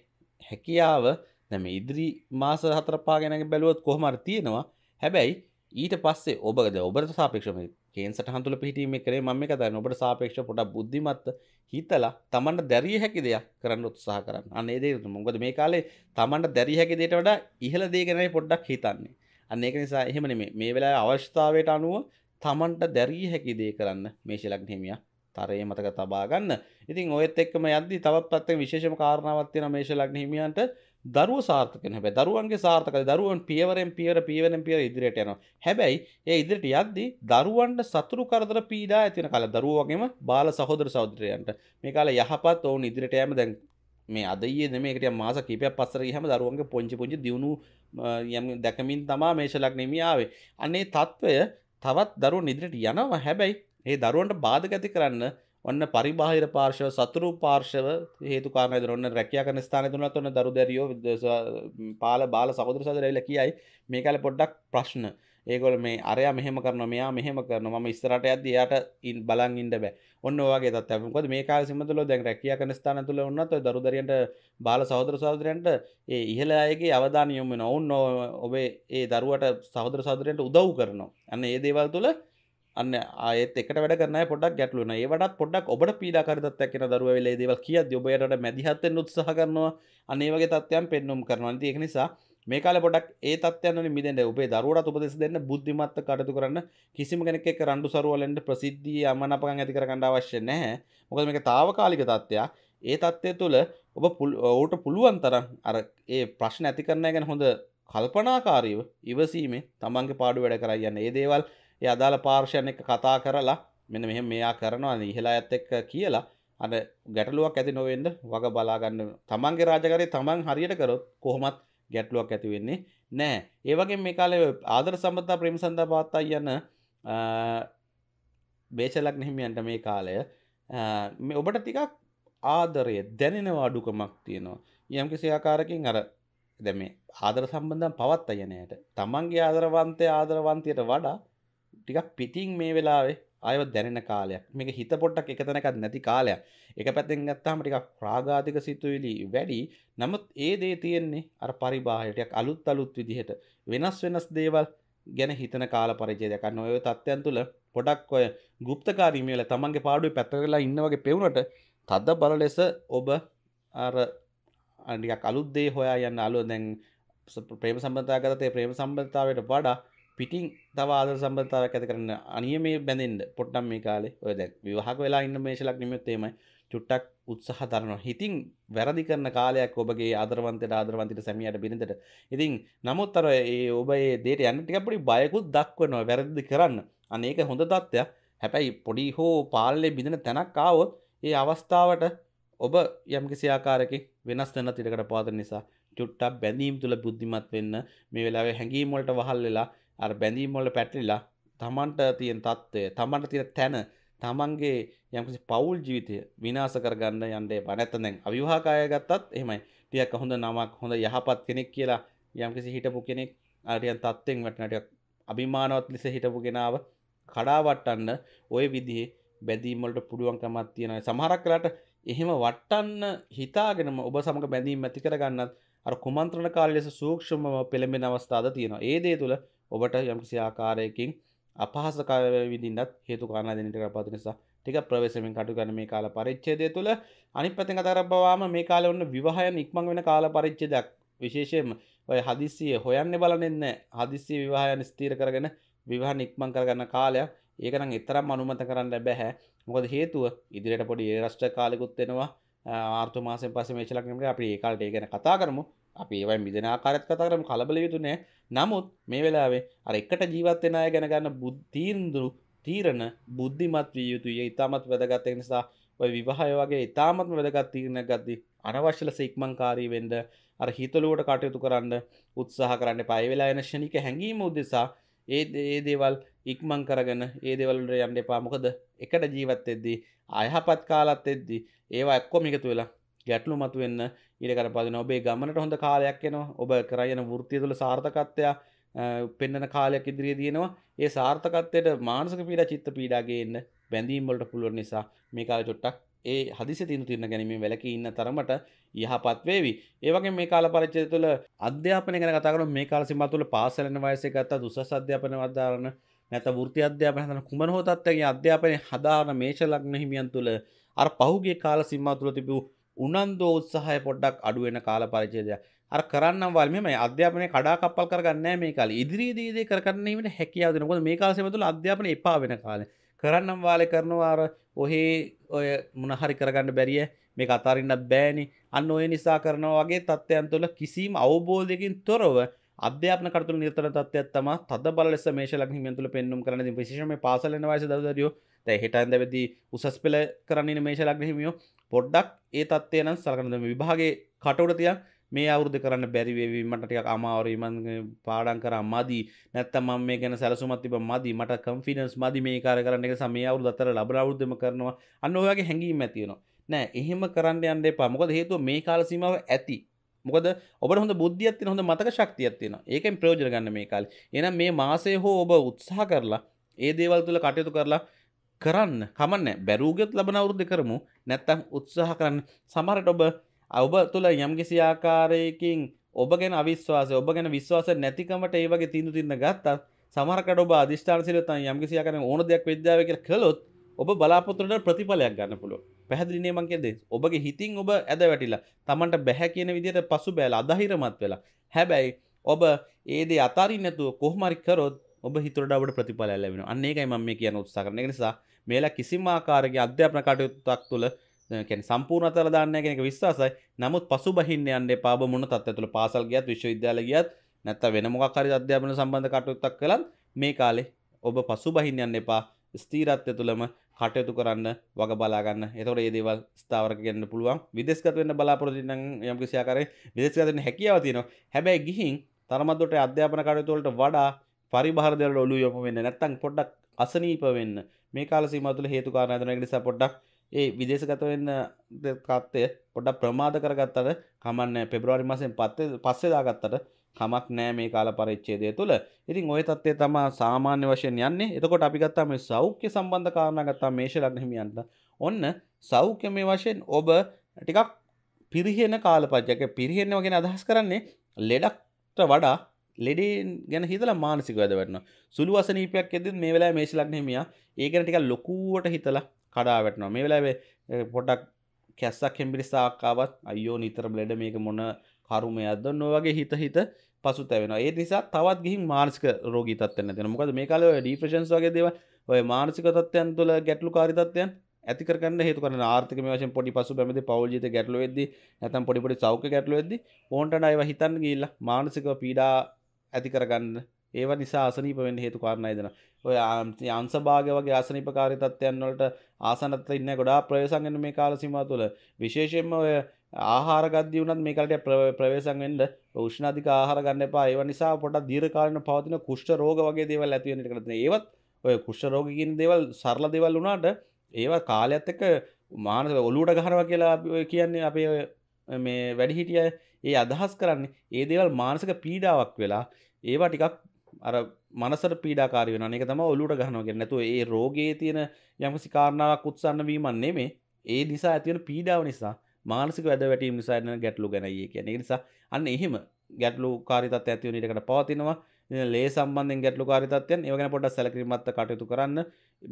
හැකියාව දැන් මේ ඉදිරි මාස හතර පහ ගැන බැලුවොත් කොහොම හරි තියෙනවා හැබැයි ඊට පස්සේ ඔබද ඔබට සාපේක්ෂව මේ කේන් සටහන් තුළ පිහිටීමේ කරේ මම මේ කතා කරන්නේ ඔබට සාපේක්ෂව පොඩක් බුද්ධිමත්ව හිතලා Tamanට දැරිය හැකි දෙයක් කරන්න උත්සාහ කරන්න. අන්න ඒ දේ මොකද මේ කාලේ Tamanට දැරිය හැකි දෙයට වඩා ඉහළ දේ ගැනයි පොඩ්ඩක් හිතන්නේ. අන්න ඒක නිසා එහෙම නෙමේ මේ වෙලා අවශ්‍යතාවයට අනුව තමන්ට දැරිය හැකි දේ කරන්න මේෂ ලග්නහිමියා තරයේ මතක තබා ගන්න. ඉතින් ඔයත් එක්කම යද්දී තවත් පැත්තෙන් විශේෂම කාරණාවක් තියෙනවා මේෂ ලග්න හිමියන්ට දරුවෝ සාර්ථක වෙන හැබැයි දරුවන්ගේ සාර්ථකයි දරුවන් පියවරෙන් පියවර පියවරෙන් පියවර ඉදිරියට යනවා. හැබැයි ඒ ඉදිරියට යද්දී දරුවන්ට සතුරු කරදර පීඩා ඇති වෙන කාලේ දරුවෝ වගේම බාල සහෝදර සහෝදරයන්ට මේ කාලේ යහපත් ඔවුන් ඉදිරියට යෑම දැන් මේ අදයේ මේකට මාස කිපයක් පස්සර හම දරුවන්ගේ පොංචි පොංචි දියුණු යම දැකමින් තමා මේශලක් නෙමියාවේ අන්නේ තත්ත්වය තවත් දරු නිදිරට යනවා හැබැයි ඒ දරුවන්ට බාධ ඇති කරන්න ඔන්න පරිබාහිර පාර්ශව සතුරු පාර්ශව හේතුකාරන දරන්න රැකයා කන ස්ථාන තුනත් ඔන්න දරු දැරියෝ පාල බාල සහදුර සදරයිල කියයි මේ කල පොඩ්ඩක් ප්‍රශ්න ඒගොල් මේ අරය මෙහම කරන මෙයා මෙහම කරන ම ස්තරට ඇද යාට ඉන් බලන් ඉන්න බෑ ඔන්න වගේ තත්කොද මේ කාල සිමතුල දැන් රැකිය කන ස්ථාන තුළ උන්නත් දරුදරයට බාල සහෝදර සහෝදරයන්ට ඒ ඉහල අයගේ අවධාන යොමෙන ඔවුන් ඔබේ ඒ දරුවට සහෝදර සහෝදරයට උදව් කරනවා අන්න ඒ දේවල් තුළ අන්න ආයත එකට වැඩ කරන පොඩක් ගැටලුන ඒවටත් පොඩක් ඔබට පීඩාකරතත් කියන දරුව වෙලේ දේවල් කිය ඔබයට මැදිහත්තෙන් උත්සාහ කරනවා අනේවගේ තත්ත්වයන් පෙන්නුම් කරනවා ඒක නිසා මේ කාලේ පොඩක් ඒ තත්ත්වයන් වලින් මිදෙන්න ඔබේ දරුවටත් උපදෙස් දෙන්න බුද්ධිමත්ව කටයුතු කරන්න කිසිම කෙනෙක් එක්ක රණ්ඩු සරුවලෙන්ද ප්‍රසිද්ධිය අමනපකම් ඇති කරගන්න අවශ්‍ය නැහැ මොකද මේක తాවකාලික තත්ත්වයක් ඒ තත්ත්වය තුළ ඔබ ඔවුට පුළුවන් තරම් අර ඒ ප්‍රශ්න ඇති කරන ගැන හොඳ කල්පනාකාරීව ඉවසීමේ තමන්ගේ පාඩු වැඩ කරයි යන්න ඒ දේවල් ඒ අදාළ පාර්ශයන් එක කතා කරලා මෙන්න මෙහෙම මෙයා කරනවා ඉහලා ඇත් එක්ක කියලා අර ගැටලුවක් ඇති නොවෙන්න වග බලාගන්න තමන්ගේ රාජකාරිය තමන් හරියට කරොත් කොහොමත් ගැටලුවක් ඇති වෙන්නේ නෑ ඒවගේ මේ කාලේ ආදර සම්බතා ප්‍රේම සඳහා පාත්තා යන බේචලක් නහිමියන්ට මේ කාලය මේ ඔබට ටිකක් ආදරය දැනෙනව අඩුකමක් තියෙනවා යම්කිසි ආකාරකින් අර දැ මේ ආදර සම්බන්ධන් පවත් අයනයට තමන්ගේ ආදරවන්තය ආදරවන්තයට වඩා ටිකක් පිටිං මේ වෙලාවේ අයව දැනෙන කාලයක් මේක හිත පොට්ටක් එකතනකත් නැති කාලයක් එක පැත්තෙන් ගත්තාම ටිකක් රාගාධික සිතුවිලි වැඩි. නමුත් ඒ දේ තියෙන්නේ අර පරිබාහිරයක් අලුත් අලුත් විදිහට වෙනස් වෙනස් දේවල් ගැන හිතන කාල පරිච්ඡේදයක්. අන්න ඔය තත්ත්වයන් තුල පොඩක් ඔය গুপ্তකාරීමේ වෙලා තමන්ගේ පාඩුවේ පැත්තකලා ඉන්න වගේ පෙවුනට තද බල ලෙස ඔබ අර ටිකක් අලුත් දේ හොයා යන්න අලුත් දැන් ප්‍රේම සම්බන්ධතාවගතේ ප්‍රේම සම්බන්ධතාවයට වඩා පිටින් තව ආදර සම්බන්ධතාවක් ඇති කරන්න අනිය මේ බැඳෙන්න්න පොට්ටම් මේ කාලේ ඔය දැ විවාහක වෙලා ඉන්න මේශලක් නිමයොත්තේම චුට්ටක් උත්සාහ දරනවා හිතින් වැරදි කරන කාලයක් ඔබගේ ආදරවන්තයට ආදරවන්තට සැමියට බිරිඳට ඉතින් නමුත් අර ඒ ඔබ ඒ දේට යන්නටික පොඩි බයකුත් දක්වනවා වැරදි කරන්න අනේක හොඳ තත්ත්වයක් හැබැයි පොඩි හෝ පාලලේ බිඳෙන තැනක් ආවොත් ඒ අවස්ථාවට ඔබ යම්කිසි ආකාරයක වෙනස් වෙන තිරකට පාතර නිසා චුට්ටක් බැඳීම් තුළ බුද්ධිමත් වෙන්න මේ වෙලාවේ හැඟීම් වලට වහල් වෙලා අර බැඳීම්මොල පැටලිලා තමන්ට තියෙන් තත්ත්වය තමන්ට තියෙන තැන තමන්ගේ යම්කිසි පවුල් ජීවිතය විනාස කරගන්න යන්ඩේ පනැත්තදැන් අවිවාකාය ගත්තත් එහමයි ටියක් හොඳ නමක් හොඳ යහපත් කෙනෙක් කියලා යම්කිසි හිටපු කෙනෙක් අරියන් තත්ත්වෙන් වැටනටයක් අභිමානවත් ලෙස හිටපු ගෙනාව කඩාවට්ටන්න ඔය විදිහේ බැදීමලට පුඩුවන්කමත් තියෙනයි සමහරක් කලාට එහෙම වට්ටන්න හිතාගෙනම ඔබ සමඟ බැඳීම් ඇති කරගන්නත් අර කුමන්ත්‍රණ කාල ලෙස සූක්ෂමම පෙළඹෙන අවස්ථාද තියෙනවා ඒ දේ තුළ ඔබට යම්කිසි ආකාරයකින් අපහසකාර විදින්නත් හේතු කාරණා දෙන්නට කරපත් නිසා ටික ප්‍රවේශමෙන් කටු කරන මේ කාල පරිච්ඡේදය තුළ අනිත් පැත්තෙන් කතා කරපුවාම මේ කාලේ ඔන්න විවාහයන් ඉක්මන් වෙන කාල පරිච්ඡේදයක් විශේෂයෙන්ම ඔය හදිස්සිය හොයන්න බලන්නේ නැහැ හදිස්සිය විවාහයන් ස්ථිර කරගෙන විවාහන ඉක්මන් කරගන්න කාලයක් ඒකනම් එතරම් අනුමත කරන්න බැහැ මොකද හේතුව ඉදිරියට පොඩි ඒ රෂ්ට කාලෙකුත් එනවා ආර්තු මාසෙන් පස්සේ මේෂ ලග්නෙට අපි ඒ කාලේ ඒ ගැන කතා කරමු. අපි ඒවයි මිදෙන ආකාරයත් කතා කරමු කලබල යුතු නෑ. නමුත් මේ වෙලාවේ අර එකට ජීවත් වෙන අය ගැන ගන්න බුද්ධීන්දුරු තීරණ බුද්ධිමත් විය යුතුයි. ඒ ඉතාමත් වැදගත් ඒ නිසා ඔය විවාහය වගේ ඉතාමත්ම වැදගත් තීරණයක් ගද්දී අනවශ්‍ය ලෙස ඉක්මන්කාරී වෙන්න අර හිතලුවට කටයුතු කරන්න උත්සාහ කරන්න පය වෙලා එන ෂණික හැඟීම උදෙසා ඒ ඒ දේවල් ඉක්මන් කරගෙන ඒ දේවල් වලට යන්න එපා. මොකද එකට ජීවත් එද්දී අයහපත් කාලත් එද්දි ඒවා එක්කොම එකතු වෙලා ගැටලු මතුවෙන්න ඊටකට පදින ඔබේ ගමනට හොඳ කාලයක් එනවා ඔබ කරයන වෘත්තිය තුළ සාර්ථකත්වය පෙන්න්නන කාලයක් ඉදිරිය තියෙනවා ඒ සාර්ථකත්වයට මානසක පීඩ චිත්ත පීඩාගේන්න බැඳීම්වලට පුළුවන් නිසා මේ කාල චොට්ටක් ඒ හදිසි තින තිරණ ගැනීම වැලක ඉන්න තරමට යහපත් වේවි ඒවගේ මේ කාල පරිච්චය තුළ අධ්‍යාපනය ගැන කතාකරු මේ කාල සිමතුල පාසලන වයසකත්තා දුසස් අධ්‍යාපන වදාරණ නැත ෘති අධ්‍යාපන හඳන කුමන හෝතත්වගේ අධ්‍යාපනය හදාන මේෂ ලග්න හිමියන් තුළ අර පහුගේ කාල සිම්මා තුළ තිබූ උනන්දෝ උත්සාහය පොඩ්ඩක් අඩුවෙන කාල පරිචේදය අර කරන්නම් වල් මෙම අධ්‍යාපනය කඩාකප්පල් කරගන්න මේ කාල ඉදිරියේදීදී කරන්නීමට හැකියාව දෙනකොට මේ කාලය තුළ අධ්‍යාපන එපා වෙන කාලේ කරන්නම් වාලය කරනවා අර ඔහේ ඔය මොනහරි කරගන්න බැරිය මේ අතාරන්න බෑනි අන්න ඔය නිසා කරනවා වගේ තත්ත්වයන් තුළ කිසිීම අවබෝධයකින් තොරව අධ්‍යාපන කටතුළ නිර්තර තත්වයක් තම තද බල ලෙස මේෂ ලග්න හිමියන් තුළ පෙන්වුම් කරන ඉතින් විශේෂයෙන්ම පාසල් යන වයසේ දරුදරියෝ දැන් හෙටන් දැවෙද්දී උසස් පෙළ කරන ඉන්න මේෂ ලග්න හිමියෝ පොඩ්ඩක් ඒ තත්ත්වය නම් සලකන දෙමු විභාගේ කට උඩ තියන් මේ අවුරුද කරන්න බැරිවේවී මට ටිකක් අමාවරී මං පාඩම් කරා මදි නැත්තම් මම මේ ගැන සැලසුමක් තිබ්බ මදි මට කන්ෆිඩන්ස් මදි මේ කාර්ය කරන්න එක සමේ අවුරුද අතර ලැබන අවුරුද්දම කරනවා අන්න ඔය වගේ හැඟීම් ඇති වෙනවා නෑ එහෙම කරන්න යන්න එපා මොකද හේතුව මේ කාල සීමාව ඇති මොකද ඔබ හොඳ බුද්ධියත්ති හොඳ මතක ශක්තියත්තියෙන ඒකෙන් ප්‍රෝජන ගන්න මේ කාල එනම් මේ මාසේ හෝ ඔබ උත්සාහ කරලා ඒ දේවල් තුළ කටයුතු කරලා කරන්න කමන්න බැරූගෙත් ලබන අවුරුද්ධ කරමු නැත්තම් උත්සාහ කරන්න සමරට ඔබ ඔබ තුළ යම්කිසි ආකාරයකින් ඔබ ගැන අවිශ්වාස ඔබ ගැන විශ්වාස නැතිකමට ඒ වගේ තිීඳු තින්න ගත්තත් සමරකට ඔබ අධිෂ්ඨාන සිලතන් යම්කිසියා කරන ඕන දෙයක් විද්‍යාව කියල කළොත් ඔබ බලාපොතුරට ප්‍රතිඵලයක් ගන්න පුළුව පැහදිලිනේ මංකෙදේ ඔබගේ හිතින් ඔබ ඇද වැටිලා තමන්ට බැහැ කියන විදිට පසු බෑල අදහිරමත් වෙලා හැබැයි ඔබ ඒදේ අතාරින් නැතුව කොහමරිකරොත් ඔබ හිතුරඩවට ප්‍රතිඵල ලැබෙන අන්නේ එකයි මම මේ කියන උත්සා කරන නිසා මේලා කිසිම ආකාරගේ අධ්‍යාපන කටයුත්තක් තුළ කැන සම්පූර්ණ අතර දාන්න කෙනෙක විශ්වාසයි නමුත් පසු බහින්න යන්න පාබ මුණ තත් ඇතුළ පාසල් ගියත් විශ්වවිද්‍යාල ගියත් නැත්ත වෙනමොක් හරි අධ්‍යාපන සම්බන්ධ කටයුත්තක් කළත් මේ කාලේ ඔබ පසු බහින්න යන්න එපා ස්තීරත්ය තුළම කටයුතු කරන්න වග බලාගන්න එතකොට ඒ දේවල් ස්ථාවර ගන්න පුළුවන් විදෙස්ගත වෙන්න බලාපොරොත්තු නම් යම් කිසි ආකාරයෙන් විදෙස්ගත වෙන්න හැකියාව තියෙනවා හැබැයි ගිහින් තරමද්දොට අධ්‍යාපන කටයුතු වලට වඩා පරිබාහිර දේවල් ඔලු යොමු වෙන්න නැත්තම් පොඩ්ඩක් අසනීප වෙන්න මේ කාල සීමාව තුළ හේතු කාරණා දෙන නිසා පොඩ්ඩක් ඒ විදේශගත වෙන්න තත්ත්වය පොඩ්ඩක් ප්‍රමාද කරගත්තට කමන්නේ පෙබ්‍රවාරි මාසෙන් පස්සේ දාගත්තට කමක් නෑ මේ කාල පරිච්ඡේදය තුළ. ඉතින් ওই தත්ත්වය තමයි සාමාන්‍ය වශයෙන් යන්නේ. එතකොට අපි ගත්තා මේ සෞඛ්‍ය සම්බන්ධ කාරණා ගත්තා මේෂ ලග්න හිමියන්ට. ඔන්න සෞඛ්‍ය මේ වශයෙන් ඔබ ටිකක් පිරිහෙන කාලපජ්ජක පිරිහෙන්නවා ගැන අදහස් කරන්නේ ලෙඩක්ට වඩා ලෙඩේ ගැන හිතලා මානසික වැදවටන සුළු වසනීපයක් ඇදත් මේ වෙලා මේශ ලක්න හිමියා ඒකන ටික ලොකුවට හිතලා කඩා වැටනවා මේ වෙලාවේ පොඩක් කැස්සක් හෙම්බිරිසාක්කාවත් අයෝ නිතර බ්ලෙඩ මේක මොන හරුමයක්ද නොවගේ හිත හිත පසු තැවෙන ඒ නිසා තවත් ගිහි මාර්සික රෝගී තත්වන්න දෙන මොකද මේ කාල ඩිෆ්‍රෂන්ස් වගේ දේව ඔය මානසික තත්වයන් තුළ ගැටලු කාරිතත්වයන් ඇතිකරන්න හේතු කරන ආර්ථික වශයෙන් පොඩි පසු බැමති පවල්ජිත ගැටලු වෙද්දි නැතම් පොඩිපොඩි සෞඛ්‍ය ගැටලු වෙද්දි ඕන්ට අයව හිතන්න ගිල්ලා මානසික පීඩා ඇතිකරගන්න ඒව නිසා අසනීප වෙන්න හේතු කාරණා දෙන ඔය යන්සභාග වගේ ආසනීපකාරී තත්ත්වයන් වලට ආසනත් ඉන්න ගොඩාක් ප්‍රවේශම් වෙන මේ කාල සීමාව තුළ විශේෂයෙන්ම ඔය ආහාර ගද්දී වුණත් මේ කාලේ ප්‍රවේශම් වෙන්න උෂ්ණ අධික ආහාර ගන්න එපා ඒව නිසා පොඩක් දීර්ඝකාලීන පවතින කුෂ්ඨ රෝග වගේ දේවල් ඇති වෙන්න ඉඩ ඒවත් ඔය කුෂ්ඨ රෝග කියන දේවල් සරල දේවල් වුණාට ඒවා කාලයත් එක්ක මානසික ඔලුවට ගහනවා කියලා ඔය කියන්නේ අපේ මේ වැඩිහිටිය ඒ අදහස් කරන්නේ ඒ දේවල් මානසික පීඩාවක් වෙලා ඒවා ටිකක් අර මනසට පීඩාකාරය වෙන එක තම ඔලුට ගහනවගෙන නැතු ඒ රෝගයේ තියෙන යමසි කාරණාවක් උත්සන්න වීමන්නේ මේ ඒ නිසා ඇතිවන පීඩාව නිසා මානසික වැද වැටීම නිසා එන ගැටලු ගැනයි කියන්නේ ඒ නිසා අන්න එහෙම ගැටලු කාරිතත් ඇති වෙන ඉඩකට පවතිනවා ලේ සම්බන්ධයෙන් ගැටලු කාරිතත්යන් ඒව ගැන පොඩ්ඩක් සැලකිලිමත්ව කටයුතු කරන්න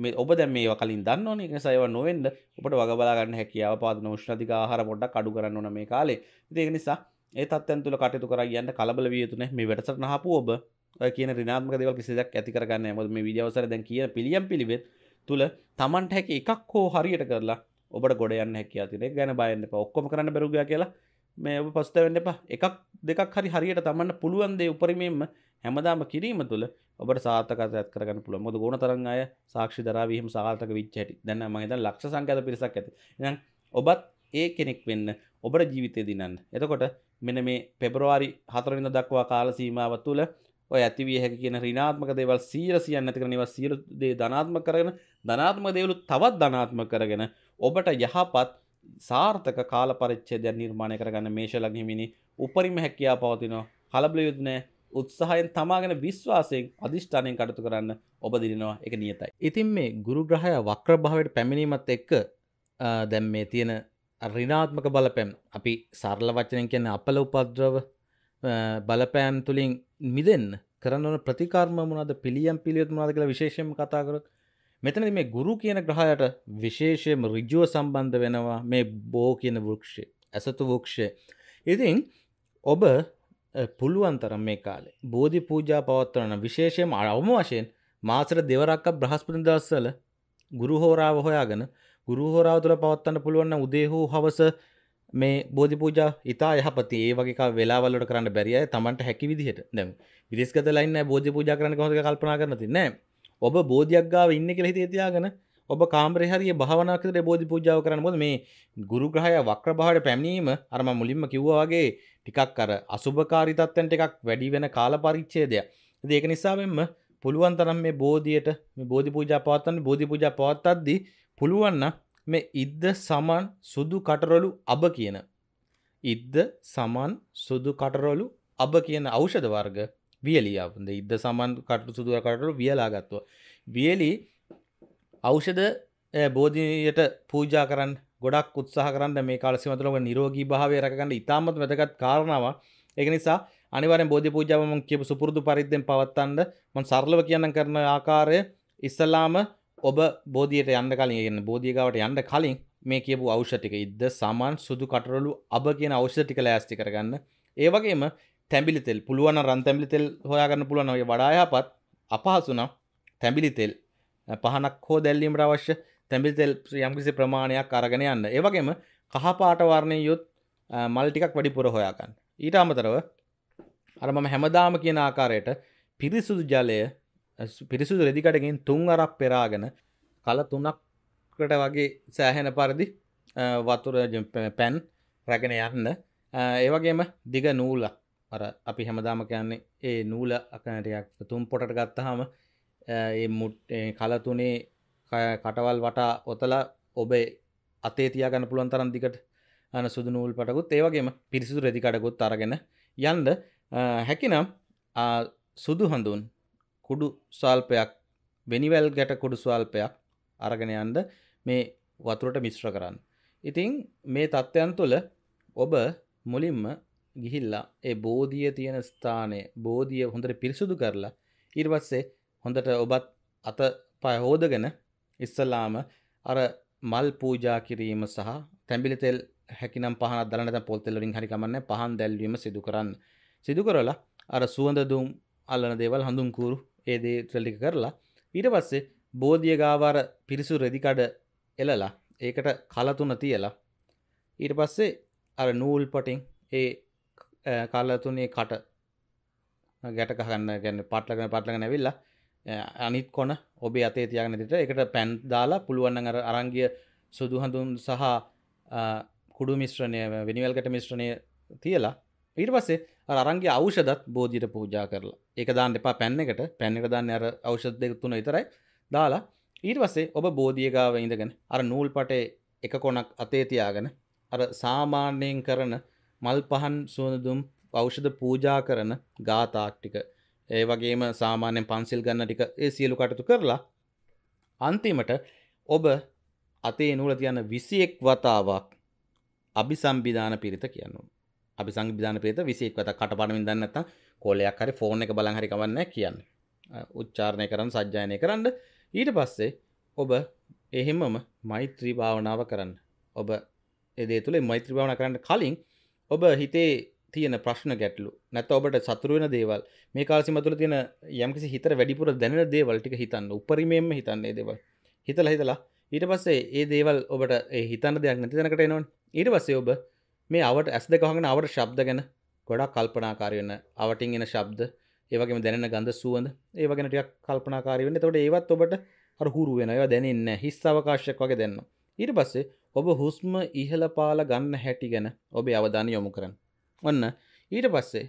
මේ ඔබ දැන් මේවා කලින් දන්න ඕනේ ඒ නිසා ඒවා නොවෙන්න ඔබට වග බලා ගන්න හැකියාව පාදන උෂ්ණ අධික ආහාර පොඩ්ඩක් අඩු කරන්න ඕන මේ කාලේ ඉතින් ඒක නිසා ඒ තත්ත්වයන් තුල කටයුතු කරා යන්න කලබල විය යුතු නැහැ මේ වැඩසටහන අහපු ඔබ කියන රිනාත්ම දෙව කිසිදක් ඇතිකරන්න ම මේ විඩියවසර දැන් කිය පිළියම් පිළිබෙත් තුළ තමන්ට හැක එකක් හෝ හරියට කරලා ඔබට ගොඩයන්න හැක තිනේ ගැන බයන්න ඔක්කොම කරන්න බැරුග කියලා මේ ඔබ පස්ත වෙන්න එපා එකක් දෙකක් හරි හරියට තමන්න පුළුවන්දේ උපරිමෙන්ම හැමදාම කිරීම තුළ ඔබට සාර්ථකතයක් කරගන්න පුළුව මොද ගුණ තරන් අය සාක්ෂි දරාවීම සාර්ථක විච්චහට දැන්න මහිත ලක්ෂ සංකත පිරිසක් ඇති නම් ඔබත් ඒ කෙනෙක් වෙන්න ඔබට ජීවිතය දිනන්න එතකොට මෙන මේ පෙබරවාරි හතරවිඳ දක්වා කාලසීමාව තුළ ඔය ඇතිවිය හැකි කියන රිනාත්මක දේවල් සීර සියන්න ඇති කරනවා සියලු දේ ධනාත්මක කරගෙන ධනාත්මක දේවලු තවත් ධනාත්මක කරගෙන ඔබට යහපත් සාර්ථක කාල පරිච්ඡේදයක් නිර්මාණය කරගන්න මේෂ ලග්නමිනි උපරිම හැකියාව පවතිනවා කලබල යුද්ධ උත්සාහයෙන් තමාගෙන විශ්වාසයෙන් අධිෂ්ඨානයෙන් කටයුතු කරන්න ඔබ දිනනවා එක නියතයි. ඉතින් මේ ගුරු ග්‍රහය වක්‍ර භාවයට පැමිණීමත් එක්ක දැන් මේ තියෙන ඍණාත්මක බලපෑම් අපි සරල වචනෙන් කියන්නේ අපල උපද්‍රව බලපෑම් තුළින් මිදෙන් කරන්නවන ප්‍රතිකාර්මමනද පිළියම් පිළියොත් මනාද කළ විශේෂම කතාකරත් මෙතන මේ ගුරු කියන ග්‍රහයට විශේෂයම රිජ්ජුව සම්බන්ධ වෙනවා මේ බෝ කියන වෘක්ෂය ඇසතු වෘක්ෂය ඉතින් ඔබ පුළුවන් තරම් මේ කාලේ බෝධි පූජා පවත්වන විශේෂයම අවම වශයෙන් මාසර දෙවරක්ක බ්‍රහස්පති දස්සල ගුරු හෝරාව හොයාගෙන ගුරු හෝරාව තුළ පවත්වන්න පුළුවන්න උදේ හෝ හවස මේ බෝධි පූජ ඉතා යහපති ඒ වගේ වෙලාවලට කරන්න බැරිය තමන්ට හැකි විදිහට දැම් විදෙස්ගත ලයින්න බෝධි පූජ කරන කොහොඳ කල්පනා කරන තින්න ඔබ බෝධියක් ගාව ඉන්න කෙ හිතේ තියාගෙන ඔබ කාම්රේ හරිය භාවනාකරට බෝධි පූජාව කරන්න බොද මේ ගුරුග්‍රහය වක්‍ර බහට පැමිණීම අරම මුලින්ම කිව්වාගේ ටිකක් අර අසුභකාරිතත්වන්ට එකක් වැඩි වෙන කාල පරිච්චේදය ඒක නිසාවෙන්ම පුළුවන් තරම් මේ බෝධියට බෝධි පූජා පවත්තන්න බෝධි පූජා පවත්තද්දී පුළුවන්න මේ ඉද්ද සමන් සුදු කටරොලු අබ කියන. ඉද්ද සමන් සුදු කටරොලු අබ කියන ඖෂධ වර්ග වියලියාවද ඉද්ද සමන් කටු සුදුව කටරු වියලාගත්ව. වියලි ඖෂධ බෝධියට පූජා කරන්න ගොඩක් උත්සාහ කරන්න මේ කාලසිමතුළඟ නිරෝගී භාවය රකගන්න ඉතාමත් වැදගත් කාරණාව ඒක නිසා අනිවරෙන් බෝධි පූජාවම කියපු සුපුරුදු පරිද්දෙන් පවත්තන්න මන් සරලව කියන්න කරන ආකාරය ඉස්සලාම ඔබ බෝධියට යන්න කලින් ගන්න බෝධියගාවට යන්න කලින් මේ කියපු අවෂටික ඉද සමන් සුදු කටරලු අබ කියන අවෂටික ලෑස්ති කරගන්න ඒවගේම තැබිලි තෙල් පුළුවන් රන්තැමිලි තෙල් හොයාගන්න පුළුවන් ඔය වඩායාපත් අපහසුනම් තැබිලි තෙල් පහනක් හෝ දැල්ලීමට අවශ්‍ය තැබිලි තෙල් යම්කිසි ප්‍රමාණයක් අරගෙන යන්න ඒවගේම කහපාටවාරණය යුත් මල්ටිකක් වැඩිපුර හොයාගන්න ඊට අමතරව අරමම හැමදාම කියන ආකාරයට පිරිසුදු ජලය පිරිසුදු රෙදිකටගෙන් තුන් අරක් පෙරාගෙන කල තුනක්කට වගේ සෑහෙන පරදි වතුර පැන් රැගෙන යන්න ඒවගේම දිග නූල අර අපි හැමදාම කියන්නේ ඒ නූල අකනටයක් තුම් පොට ගත්තහම මුට් කලතුනේ කටවල් වටා ඔතල ඔබේ අතේ තියාගන්න පුළුවන් තරන් දිකට අන සුදු නූල් පටකුත් ඒවගේම පිරිසුදු රෙදිකටකුත් අරගෙන යන්ද හැකිනම් සුදු හඳුන් කුඩු ස්වල්පයක් වෙනිවැල් ගැට කුඩු ස්වල්පයක් අරගෙන යන්න මේ වතුරට මිශ්‍ර කරන්න. ඉතින් මේ தත්වයන් තුළ ඔබ මුලින්ම ගිහිල්ලා ඒ බෝධිය තියෙන ස්ථානය බෝධිය හොඳට පිරිසුදු කරලා ඊට පස්සේ හොඳට ඔබත් අත පය හොදගෙන ඉස්සලාම අර මල් පූජා කිරීම සහ තැඹිලි තෙල් හැකිනම් පහනක් දාලා නැත්නම් පොල් තෙල් වලින් හරි කමන්නේ පහන් දැල්වීම සිදු කරන්න. සිදු කරලා අර සුවඳ දුම් අල්ලන දේවල් හඳුන් කూరు ඒදේ ත්‍රලික කරලා ඊට පස්සේ බෝධිය ගාවාර පිරිසු රෙදිකඩ එලලා ඒකට කලතුන තියලා ඊට පස්සේ අර නූල් පටින් ඒ කලතුනේ කට ගැටකහන්න ගැන්න පටලගෙන පටලග නැවිල්ලා අනිත් කොන ඔබේ අතේ තියගෙන දෙට එකට පැන් දාලා පුළුවන් අර අරංගිය සුදුහඳුන් සහ කුඩු මිශ්‍රණය වෙනිවල්කට මිශ්‍රණය තියලා ඊට පස්සේ අරන්ගේ අවෂදත් බෝධිට පූජා කරලා ඒක දාන්න එපා පැන්න එකට පැන්න එක දාන්න අර අවෂද දෙක තුන විතරයි දාලා ඊට පස්සේ ඔබ බෝධිය ගාව ඉඳගෙන අර නූල් පටේ එක කොනක් අතේ තියාගෙන අර සාමාන්‍යයෙන් කරන මල් පහන් සුවඳදුම් ඖෂධ පූජා කරන ගාථාක් ටික ඒ වගේම සාමාන්‍යයෙන් පන්සිල් ගන්න ටික ඒ සියලු කටයුතු කරලා අන්තිමට ඔබ අතේ නූල තියන 21 වතාවක් අභිසම්බිධාන පිරිත කියනවා අපි සංවිධාන ප්‍රේත 21 වතක් කටපාඩමින් දන්නේ නැත්නම් කෝලයක් හරි ෆෝන් එක බලන් හරි කවන්නේ කියන්න. උච්චාරණය කරන්න සජ්ජායනය කරන්න ඊට පස්සේ ඔබ එහෙමම මෛත්‍රී භාවනාව කරන්න. ඔබ ඒ දේ තුල මෛත්‍රී භාවනා කරන්න කලින් ඔබ හිතේ තියෙන ප්‍රශ්න ගැටලු නැත්නම් ඔබට සතුරු වෙන දේවල් මේ කාල සීමා තුළ තියෙන යම්කිසි හිතට වැඩිපුර දැනෙන දේවල් ටික හිතන්න උපරිමයෙන්ම හිතන්න මේ දේවල්. හිතලා හිතලා ඊට පස්සේ ඒ දේවල් ඔබට හිතන්න දෙයක් නැති තැනකට එනවනේ. ඊට පස්සේ ඔබ මේ අවට ඇස් දෙක හගෙන අවට ශබ්ද ගැන ගොඩක් කල්පනාකාරී වෙන්න. අවටින් එන ශබ්ද, ඒ වගේම දැනෙන ගඳ සුවඳ, ඒව ගැන ටිකක් කල්පනාකාරී වෙන්න. එතකොට ඒවත් ඔබට අර හුරු වෙනවා. ඒවා දැනෙන්නේ නැහැ. හිස් අවකාශයක් වගේ දැනෙනවා. ඊට පස්සේ ඔබ හුස්ම ඉහළ පාළ ගන්න හැටි ගැන ඔබේ අවධානය යොමු කරන්න. ඔන්න ඊට පස්සේ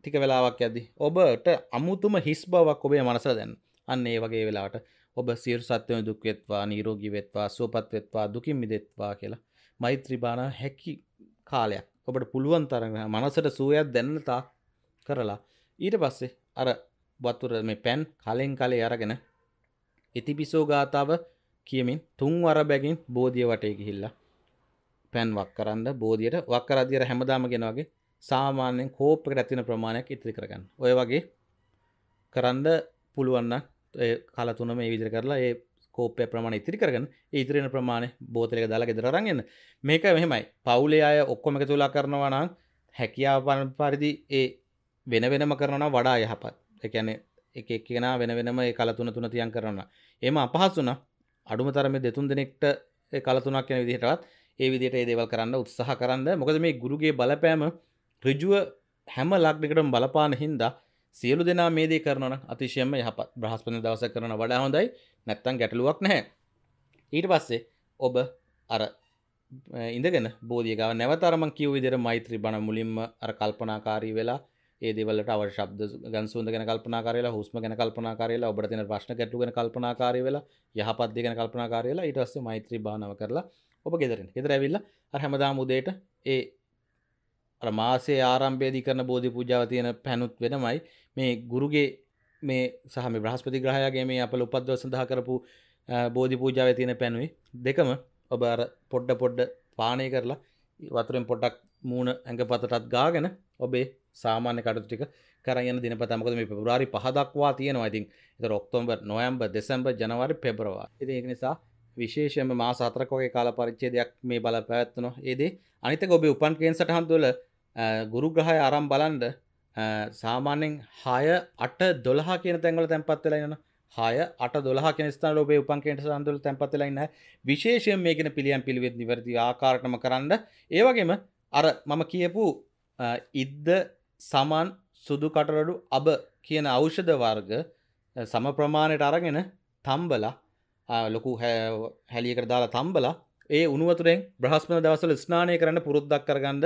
ටික වෙලාවක් යද්දි ඔබට අමුතුම හිස් බවක් ඔබේ මනසට දැනෙනවා. අන්න ඒ වගේ වෙලාවට ඔබ සියලු සත්වයන් දුක් වෙත්වා නිරෝගී වෙත්වා සුවපත් වෙත්වා දුකින් මිදෙත්වා කියලා මෛත්‍රී භාවනාව හැකි කාලයක් ඔබට පුළුවන් තරග මනසට සූයක් දැන්නතා කරලා ඊට පස්සේ අර වතුර මේ පැන් කලෙන් කලේ අරගෙන ඉතිබිසෝ ගාතාව කියමින් තුන් වර බැගින් බෝධිය වටේ ගිහිල්ලා පැන් වක් කරන්න බෝධියට වක් කරදියට හැමදාම ගෙන වගේ සාමාන්‍යයෙන් කෝප්පකට ඇතින ප්‍රමාණයක් ඉතිරි කරගන්න ඔය වගේ කරන්න පුළුවන්න කලතුන මේ විදිර කරලා ඒ කෝපය ප්‍රමාණ ඉතිරි කරගන්න ඉතිරෙන ප්‍රමාණය බෝතලක දාලා ගෙදර රංගන්න මේක මෙහෙමයි පවුලේ අය ඔක්කොම එක තුලා කරනවා නම් හැකියාවන් පරිදි ඒ වෙන වෙනම කරනවා වඩා යහපත් එකැනේ එක එක්කෙන වෙන වෙනම ඒ කලතුන තුන තියන් කරන්න එම අපහසුන අඩුම තරම දෙතුන් දෙනෙක්ට කලතුනක් යන විදිහටත් ඒ විදිට ඒදේවල් කරන්න උත්සාහ කරන්න මොකද මේ ගුරුගේ බලපෑම ඍජුව හැම ලක්ඩකටම බලපාන හින්දා සියලු දෙනා මේ දේ කරනවන අතිශයම යහ බ්‍රහස්පති දවස කරන වඩා හොඳයි නැත්තම් ගැටලුවක් නැහැ ඊට පස්සේ ඔබ අර ඉඳගෙන බෝධියගාව නැවතරම කිව් විදිර මෛත්‍රී බණ මුලින්ම අර කල්පනාකාරී වෙලා ඒ දෙවලට අව ශබ්ද ගන්සුන්ද ගැන කල්පනා කරලා හුස්ම ගැන කල්පනා කරලා ඔබට තියෙන ප්‍රශ්න ගැටලු ගැන කල්පනා කාරී වෙලා යහපත් දේ ගැන කල්පනා කරලා ඊට පස්සේ මෛත්‍රී භාවනාව කරලා ඔබ ගෙදරින් ගෙදර ඇවිල්ලා අර හැමදාම උදේට ඒ අර මාසේ ආරම්භයේදී කරන බෝධි පූජාව තියෙන පැනුත් වෙනමයි මේ ගුරුගේ මේ සහම බ්‍රහස්පති ග්‍රහයාගේ මේ අප උපද්ව සඳහා කරපු බෝධි පූජාව තියෙන පැනුයි දෙකම ඔබ අර පොඩ්ඩ පොඩ්ඩ පානය කරලා වතුරෙන් පොටක් මූුණ ඇඟ පතටත් ගාගෙන ඔබේ සාමාන්‍ය කටු ටික කරයන දින පතමකද මේ පෙබරාරි පහදක්වා තියෙනවා ඉතින් එත ඔක්තෝම්බර් නොයම්බ දෙසම්බ ජනවරි පෙබරවා ඉති ඒක නිසා විශේෂම මා සාතරකෝගේ කාල පරිච්චේදයක් මේ බල පැවැත්වනවා ඒදේ අනිත ගොබේ උපන් කේෙන් සටහන්තුවල ගුරු ග්‍රහය අරම් බලන්ඩ සාමාන්‍යෙන් හය අට දොලහ කියන තැන්වල තැන්පත්වෙලයින හය අට දොලහ කෙනස්ථාන ඔබේ උපන්කෙන්ට සඳුල තැන්පතලයින්න විශේෂයෙන් මේකෙන පිළියම් පිළිවෙත් නිවැරදි ආකාරටම කරන්න ඒවගේම අර මම කියපු ඉද්ද සමන් සුදු කටරඩු අබ කියන අෞෂධ වර්ග සම ප්‍රමාණයට අරගෙන තම්බලා ලොකු හැලියකට දාලා තම්බලා ඒ උනුවතුරෙන් බ්‍රහස්පන දවසල ස්නානය කරන්න පුරුද්දක් කරගන්න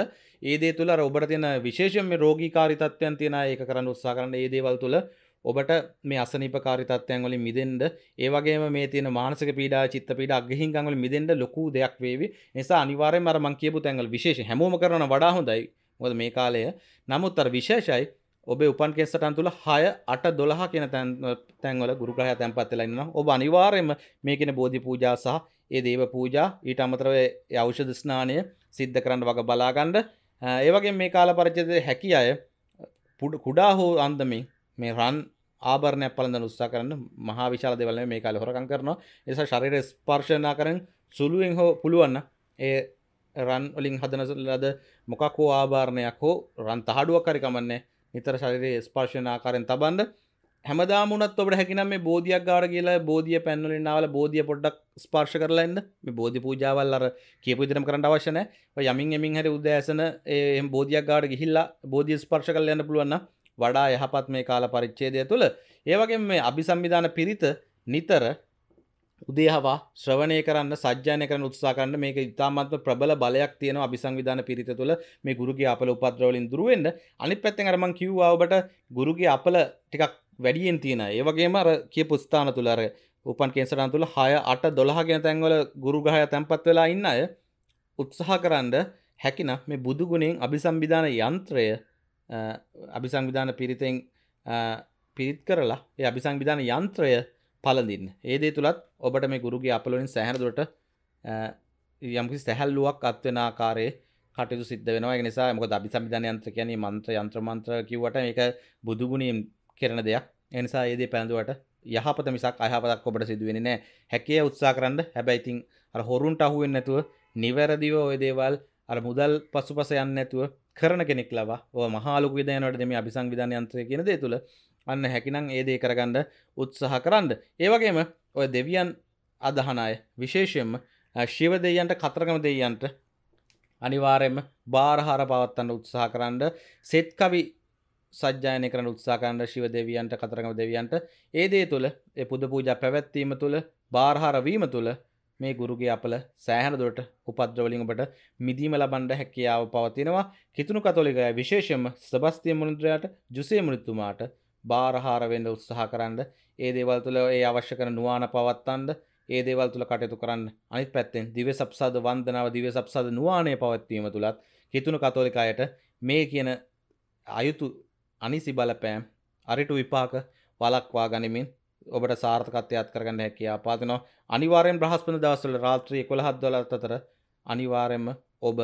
ඒදේ තුළ ඔබට තියෙන විශේෂම රෝගී කාරිතත්වයන් තියෙන ඒක කරන්න උත්සා කරන්න ඒ දේවල් තුළ ඔබට මේ අසනිප කාරිතත්වයන් වලින් මිදෙන්ඩ ඒවගේම මේ තියෙන මානසක පීඩා චිත්ත පීඩ අගහිංගංවල මිදෙන්ඩ ලොකු දෙයක් වේවි නිසා අනිවාරෙන් අර මං කියපු තැන්වල විශේෂ හැමෝම කරන වඩා හොඳයි මොකද මේ කාලය නමුත් අර විශේෂයි ඔබේ උපන් කෙස්සටන් තුළ හය අට දොළහ කියෙන තැන්වල ගුරුග්‍රහය තැන්පත් වෙලන්න ඔබ අනිවාරයම මේකෙන බෝධි පූජා සහ ඒ දේව පූජා ඊට අමතරව යෞෂධ ස්නානය සිද්ධ කරන්න වග බලාගණ්ඩ ඒවගේ මේ කාල පරිචද හැකි අය කුඩා හෝ අන්දමින් මේ රන් ආරණය පලඳ උත්සා කරන්න මහා විශාල දෙවල මේ කාල හොරකන් කරනවා එස ශරිර ස්පර්ශනා කරන සුළුවෙන් හෝ පුළුවන්න ඒ රන් ඔලින් හදනසලද මොකක් හෝ ආභාරණයක් හෝ රන් තහඩුවක් කරි කමන්නේ නිතර ශරිරයේ ස්පර්ශනාකාරෙන් තබන්ඩ හැමදාමුණත් ඔබට හැකිනම් මේ බෝධියක් ගාර කියලා බෝධිය පැන්වලින් නාවල බෝධිය පොඩ්ඩක් ස්පර්ශ කරලා එන්න මේ බෝධි පූජාවල් අර කියපු විදිහටම කරන්න අවශ්‍ය නැහැ. ඔය යමින් යමින් හරි උදෑසන එහෙම බෝධියක් ගාර ගිහිල්ලා බෝධිය ස්පර්ශ කරලා යන්න පුළුවන් නම් වඩා යහපත් මේ කාල පරිච්ඡේදය තුළ ඒ වගේම මේ අභිසම්බිදාන පිරිත නිතර උදේහවා ශ්‍රවණය කරන්න සජ්ජානය කරන උත්සාහ කරන්න මේක ඉතාමත්ම ප්‍රබල බලයක් තියෙනවා අභිසංවිධාන පිරිත තුළ මේ ගුරුගේ අපල උපද්‍රවලින් දුර වෙන්න අනිත් පැත්තෙන් අර මං කිව්වා ඔබට ගුරුගේ අපල ටිකක් වැඩියෙන් තියෙන ඒවගේම අර කිය පුස්ථාන තුළර උපන් කෙන්සටන් තුළ හය අට දොළහගෙන තැන්වල ගුරුගහය තැන්පත් වෙලා ඉන්න අය උත්සාහ කරන්න හැකින මේ බුදුගුණෙන් අභිසම්බිධාන යන්ත්‍රය අභිසංවිධාන පිරිතෙන් පිරිත් කරලා ඒ අභිසංවිධාන යන්ත්‍රය පලඳින් ඒදේ තුළත් ඔබට මේ ගුරුගේ අපලොලින් සැහැරදුරට යම්කි සැහැල්ලුවක් අත්වෙන ආකාරයේ කටයුතු සිද්ධ වෙනවා නිසා මොක අභිසම්විධාන යන්ත්‍ර කියන්නේ මන්ත්‍ර යන්ත්‍රමන්ත්‍ර කිව්වට මේක බුදුගුණීම් කරන දෙයක් එනිසා ඒදේ පැඳුවට යහපත මිසක් අයහපතක් ඔබට සිදුවෙන්නේ නැහැ. හැකිය උත්සාහ කරන්න. හැබැයි තින් අර හොරුන්ට අහු වෙන්නේ නැතුව නිවැරදිව ওই දේවල් අර මුදල් පසුපස යන්නේ නැතුව කරන කෙනෙක් ලවා. ඔය මහා ලොකු විද්‍යාලවලට මේ අභිසංවිධාන යන්ත්‍රය කියන දේ තුල අන්න හැකිනම් ඒ දේ කරගන්න උත්සාහ කරන්න. ඒ වගේම ඔය දෙවියන් අදහන අය විශේෂයෙන්ම ශිව දෙවියන්ට කතරගම දෙවියන්ට අනිවාර්යයෙන්ම බාරහාර පවත්වන්න උත්සාහ කරන්න. සෙත් කවි සජ්‍යායනය කරන උත්සාකාණ්ඩ ශිව දෙවියන්ට කතරගම දෙවියන්ට ඒ දේ තුළ ඒ පුද පූජා පැවැත්වීම තුළ බාරහාරවීම තුළ මේ ගුරුගේ අපල සෑහන දුරට උපද්‍රවලින්ට මිදීම ලබන්ඩ හැකියාව පවතිනවා කිතුුණු කතොලිකය විශේෂම සබස්තිය මුණුද්‍රයාට ජුසේ මුෘත්තුමාට බාරහාරවෙන්ඩ උත්සාහ කරන්න ඒ දේවල් තුළ ඒ අවශ්‍ය කර නවාන පවත්තන්ද ඒ දේවල් තුළ කටයුතු කරන්න අනිත් පැත්තෙන් දිව සබ්සාද වන්දනාව දිව සබ්සාද නවානය පවත්වීම තුළත් හිතුුණු කතෝලිකායට මේ කියන අයුතු අනිසි බලපෑම් අරිටු විපාක වලක්වා ගනිමින් ඔබට සාර්ථකත්වයක් කරගන්න හැකියාව පාතිනවා අනිවාර්යෙන් බ්‍රහස්පති දවස්වල රාත්‍රී 11 12 අතර අනිවාර්යෙන්ම ඔබ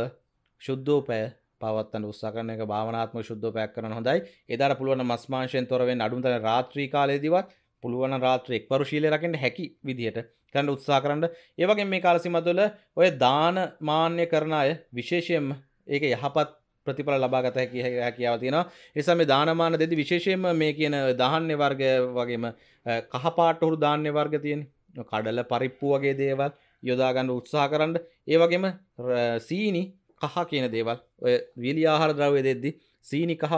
සුද්ධෝපය පවත්තන උත්සාහ කරන එක භාවනාත්මක සුද්ධෝපයක් කරන හොඳයි. එදාට පුළුවන් නම් මස් මාංශයෙන් තොර වෙන්න අඩුමතරේ රාත්‍රී කාලයේදීවත් පුළුවන් රාත්‍රී එක්වරු ශීලයේ රකින්න හැකි විදිහට කරන්න උත්සාහ කරන්න. ඒ වගේම මේ කාල සීමා තුළ ඔය දාන මාන්‍ය කරන අය විශේෂයෙන්ම ඒක යහපත් ප්‍රතිඵල ලබාගත හැකි හැකියාව තියෙනවා නිසා මේ දානමාන දෙදි විශේෂයෙන්ම මේ කියන දාහන්‍ය වර්ග වගේම කහපාට හුරු දාන්‍ය වර්ග තියෙන කඩල පරිප්පු වගේ දේවල් යොදාගන්න උත්සාහ කරන්න ඒ වගේම සීනි කහ කියන දේවල් ඔය විලි ආහාර ද්‍රව්‍ය දෙද්දි සීනි කහ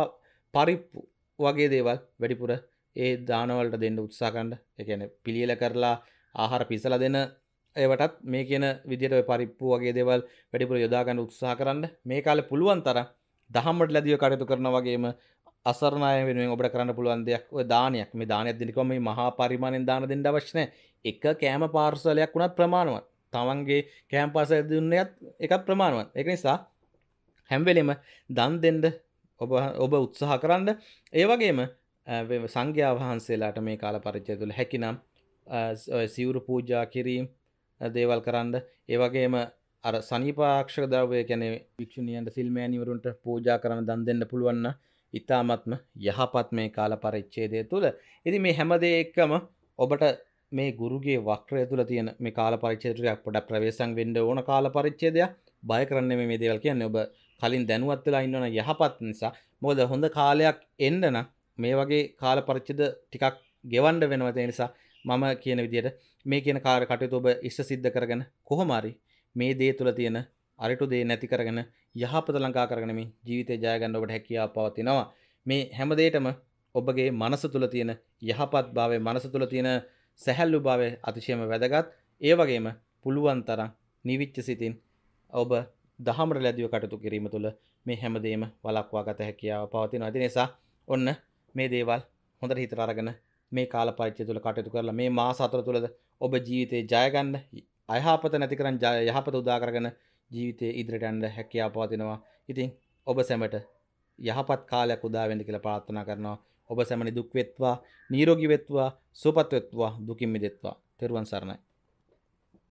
පරිප්පු වගේ දේවල් වැඩිපුර ඒ දානවලට දෙන්න උත්සාහ කරන්න ඒ කියන්නේ පිළියෙල කරලා ආහාර පිසලා දෙන ඒවටත් මේ කියන විදිහට ඔය පරිප්පු වගේ දේවල් වැඩිපුර යොදා ගන්න උත්සාහ කරන්න මේ කාලේ පුළුවන් තරම් දහමට ලැදිව කටයුතු කරන වගේම අසරණය වෙනුවෙන් ඔබට කරන්න පුළුවන් දෙයක් ඔය දානයක් මේ දානයක් දෙනකොම මේ මහා පරිමාණයෙන් දාන දෙන්න අවශ්‍ය නැහැ එක කෑම පාර්සලයක් වුණත් ප්‍රමාණවත් තමන්ගේ කෑම් පාසල දුන්නයත් එකත් ප්‍රමාණවත් ඒක නිසා හැම්වෙලෙම දන් දෙන්න ඔබ ඔබ උත්සාහ කරන්න ඒ වගේම සංඝයා වහන්සේලාට මේ කාල පරිචය තුළ හැකිනම් සිවුරු පූජා කිරීම් දේවල් කරන්න ඒ වගේම අර සනීපාක්ෂක දවය ගැන වික්ෂණියන්ට සිල්මෑනිවරුන්ට පූජා කරන දන් දෙන්න පුළුවන්න ඉතාමත්ම යහපත් මේ කාල පරිච්චේදය තුළ එති මේ හැමදේ එක්කම ඔබට මේ ගුරුගේ වක්‍රය තුළ තියන මේ කාල පරිච්චේතුරයක් පොඩ ප්‍රවේශන් වෙන්ඩ ඕන කාල පරිච්චේදයක් බය කරන්න මේ දේවල් කියන්න ඔබ කලින් දැනුවත්වෙලා ඉන්නවන යහපත් නිසා මොද හොඳ කාලයක් එන්නන මේ වගේ කාල පරිච්චද ටිකක් ගෙවන්ඩ වෙනවතේ නිසා මම කියන විදියට මේ කියන කාර කටයුතු ඔබ ඉස්ස සිද්ධ කරගෙන කොහොමරි මේ දේ තුළ තියෙන අරිටු දේ නැති කරගෙන යහපත ලංකා කරගෙන මේ ජීවිතේ ජය ගන්න ඔබට හැකියාව පවතිනවා මේ හැම දෙයකම ඔබගේ මනස තුළ තියෙන යහපත් භාවය මනස තුළ තියෙන සැහැල්ලු භාවය අතිශයම වැදගත් ඒ වගේම පුළුවන් තරම් නිවිච්ච සිතින් ඔබ දහමට ලැදිව කටතු කිරීම තුළ මේ හැමදේම වලක්වා ගත හැකියාව පවතිනවා ඇති නිසා ඔන්න මේ දේවල් හොඳට හිතර අරගෙන මේ කාලපරිච්ඡය තුල කටයුතු කරලා මේ මාස හතර තුලද ඔබ ජීවිතේ ජය ගන්න අයහපත නැතිකරන් යහපත උදාකරගෙන ජීවිතය ඉදිරිට ඇන්ඩ හැකියා පවතිනවා ඉතින් ඔබ සැමට යහපත් කාලයක් උදාවෙන්න කියලා ප්‍රාර්ථනා කරනවා ඔබ සැමනි දුක් වෙත්වා නිරෝගී වෙත්වා සුවපත් වෙත්වා දුකින් මිදෙත්වා තෙරුවන් සරණයි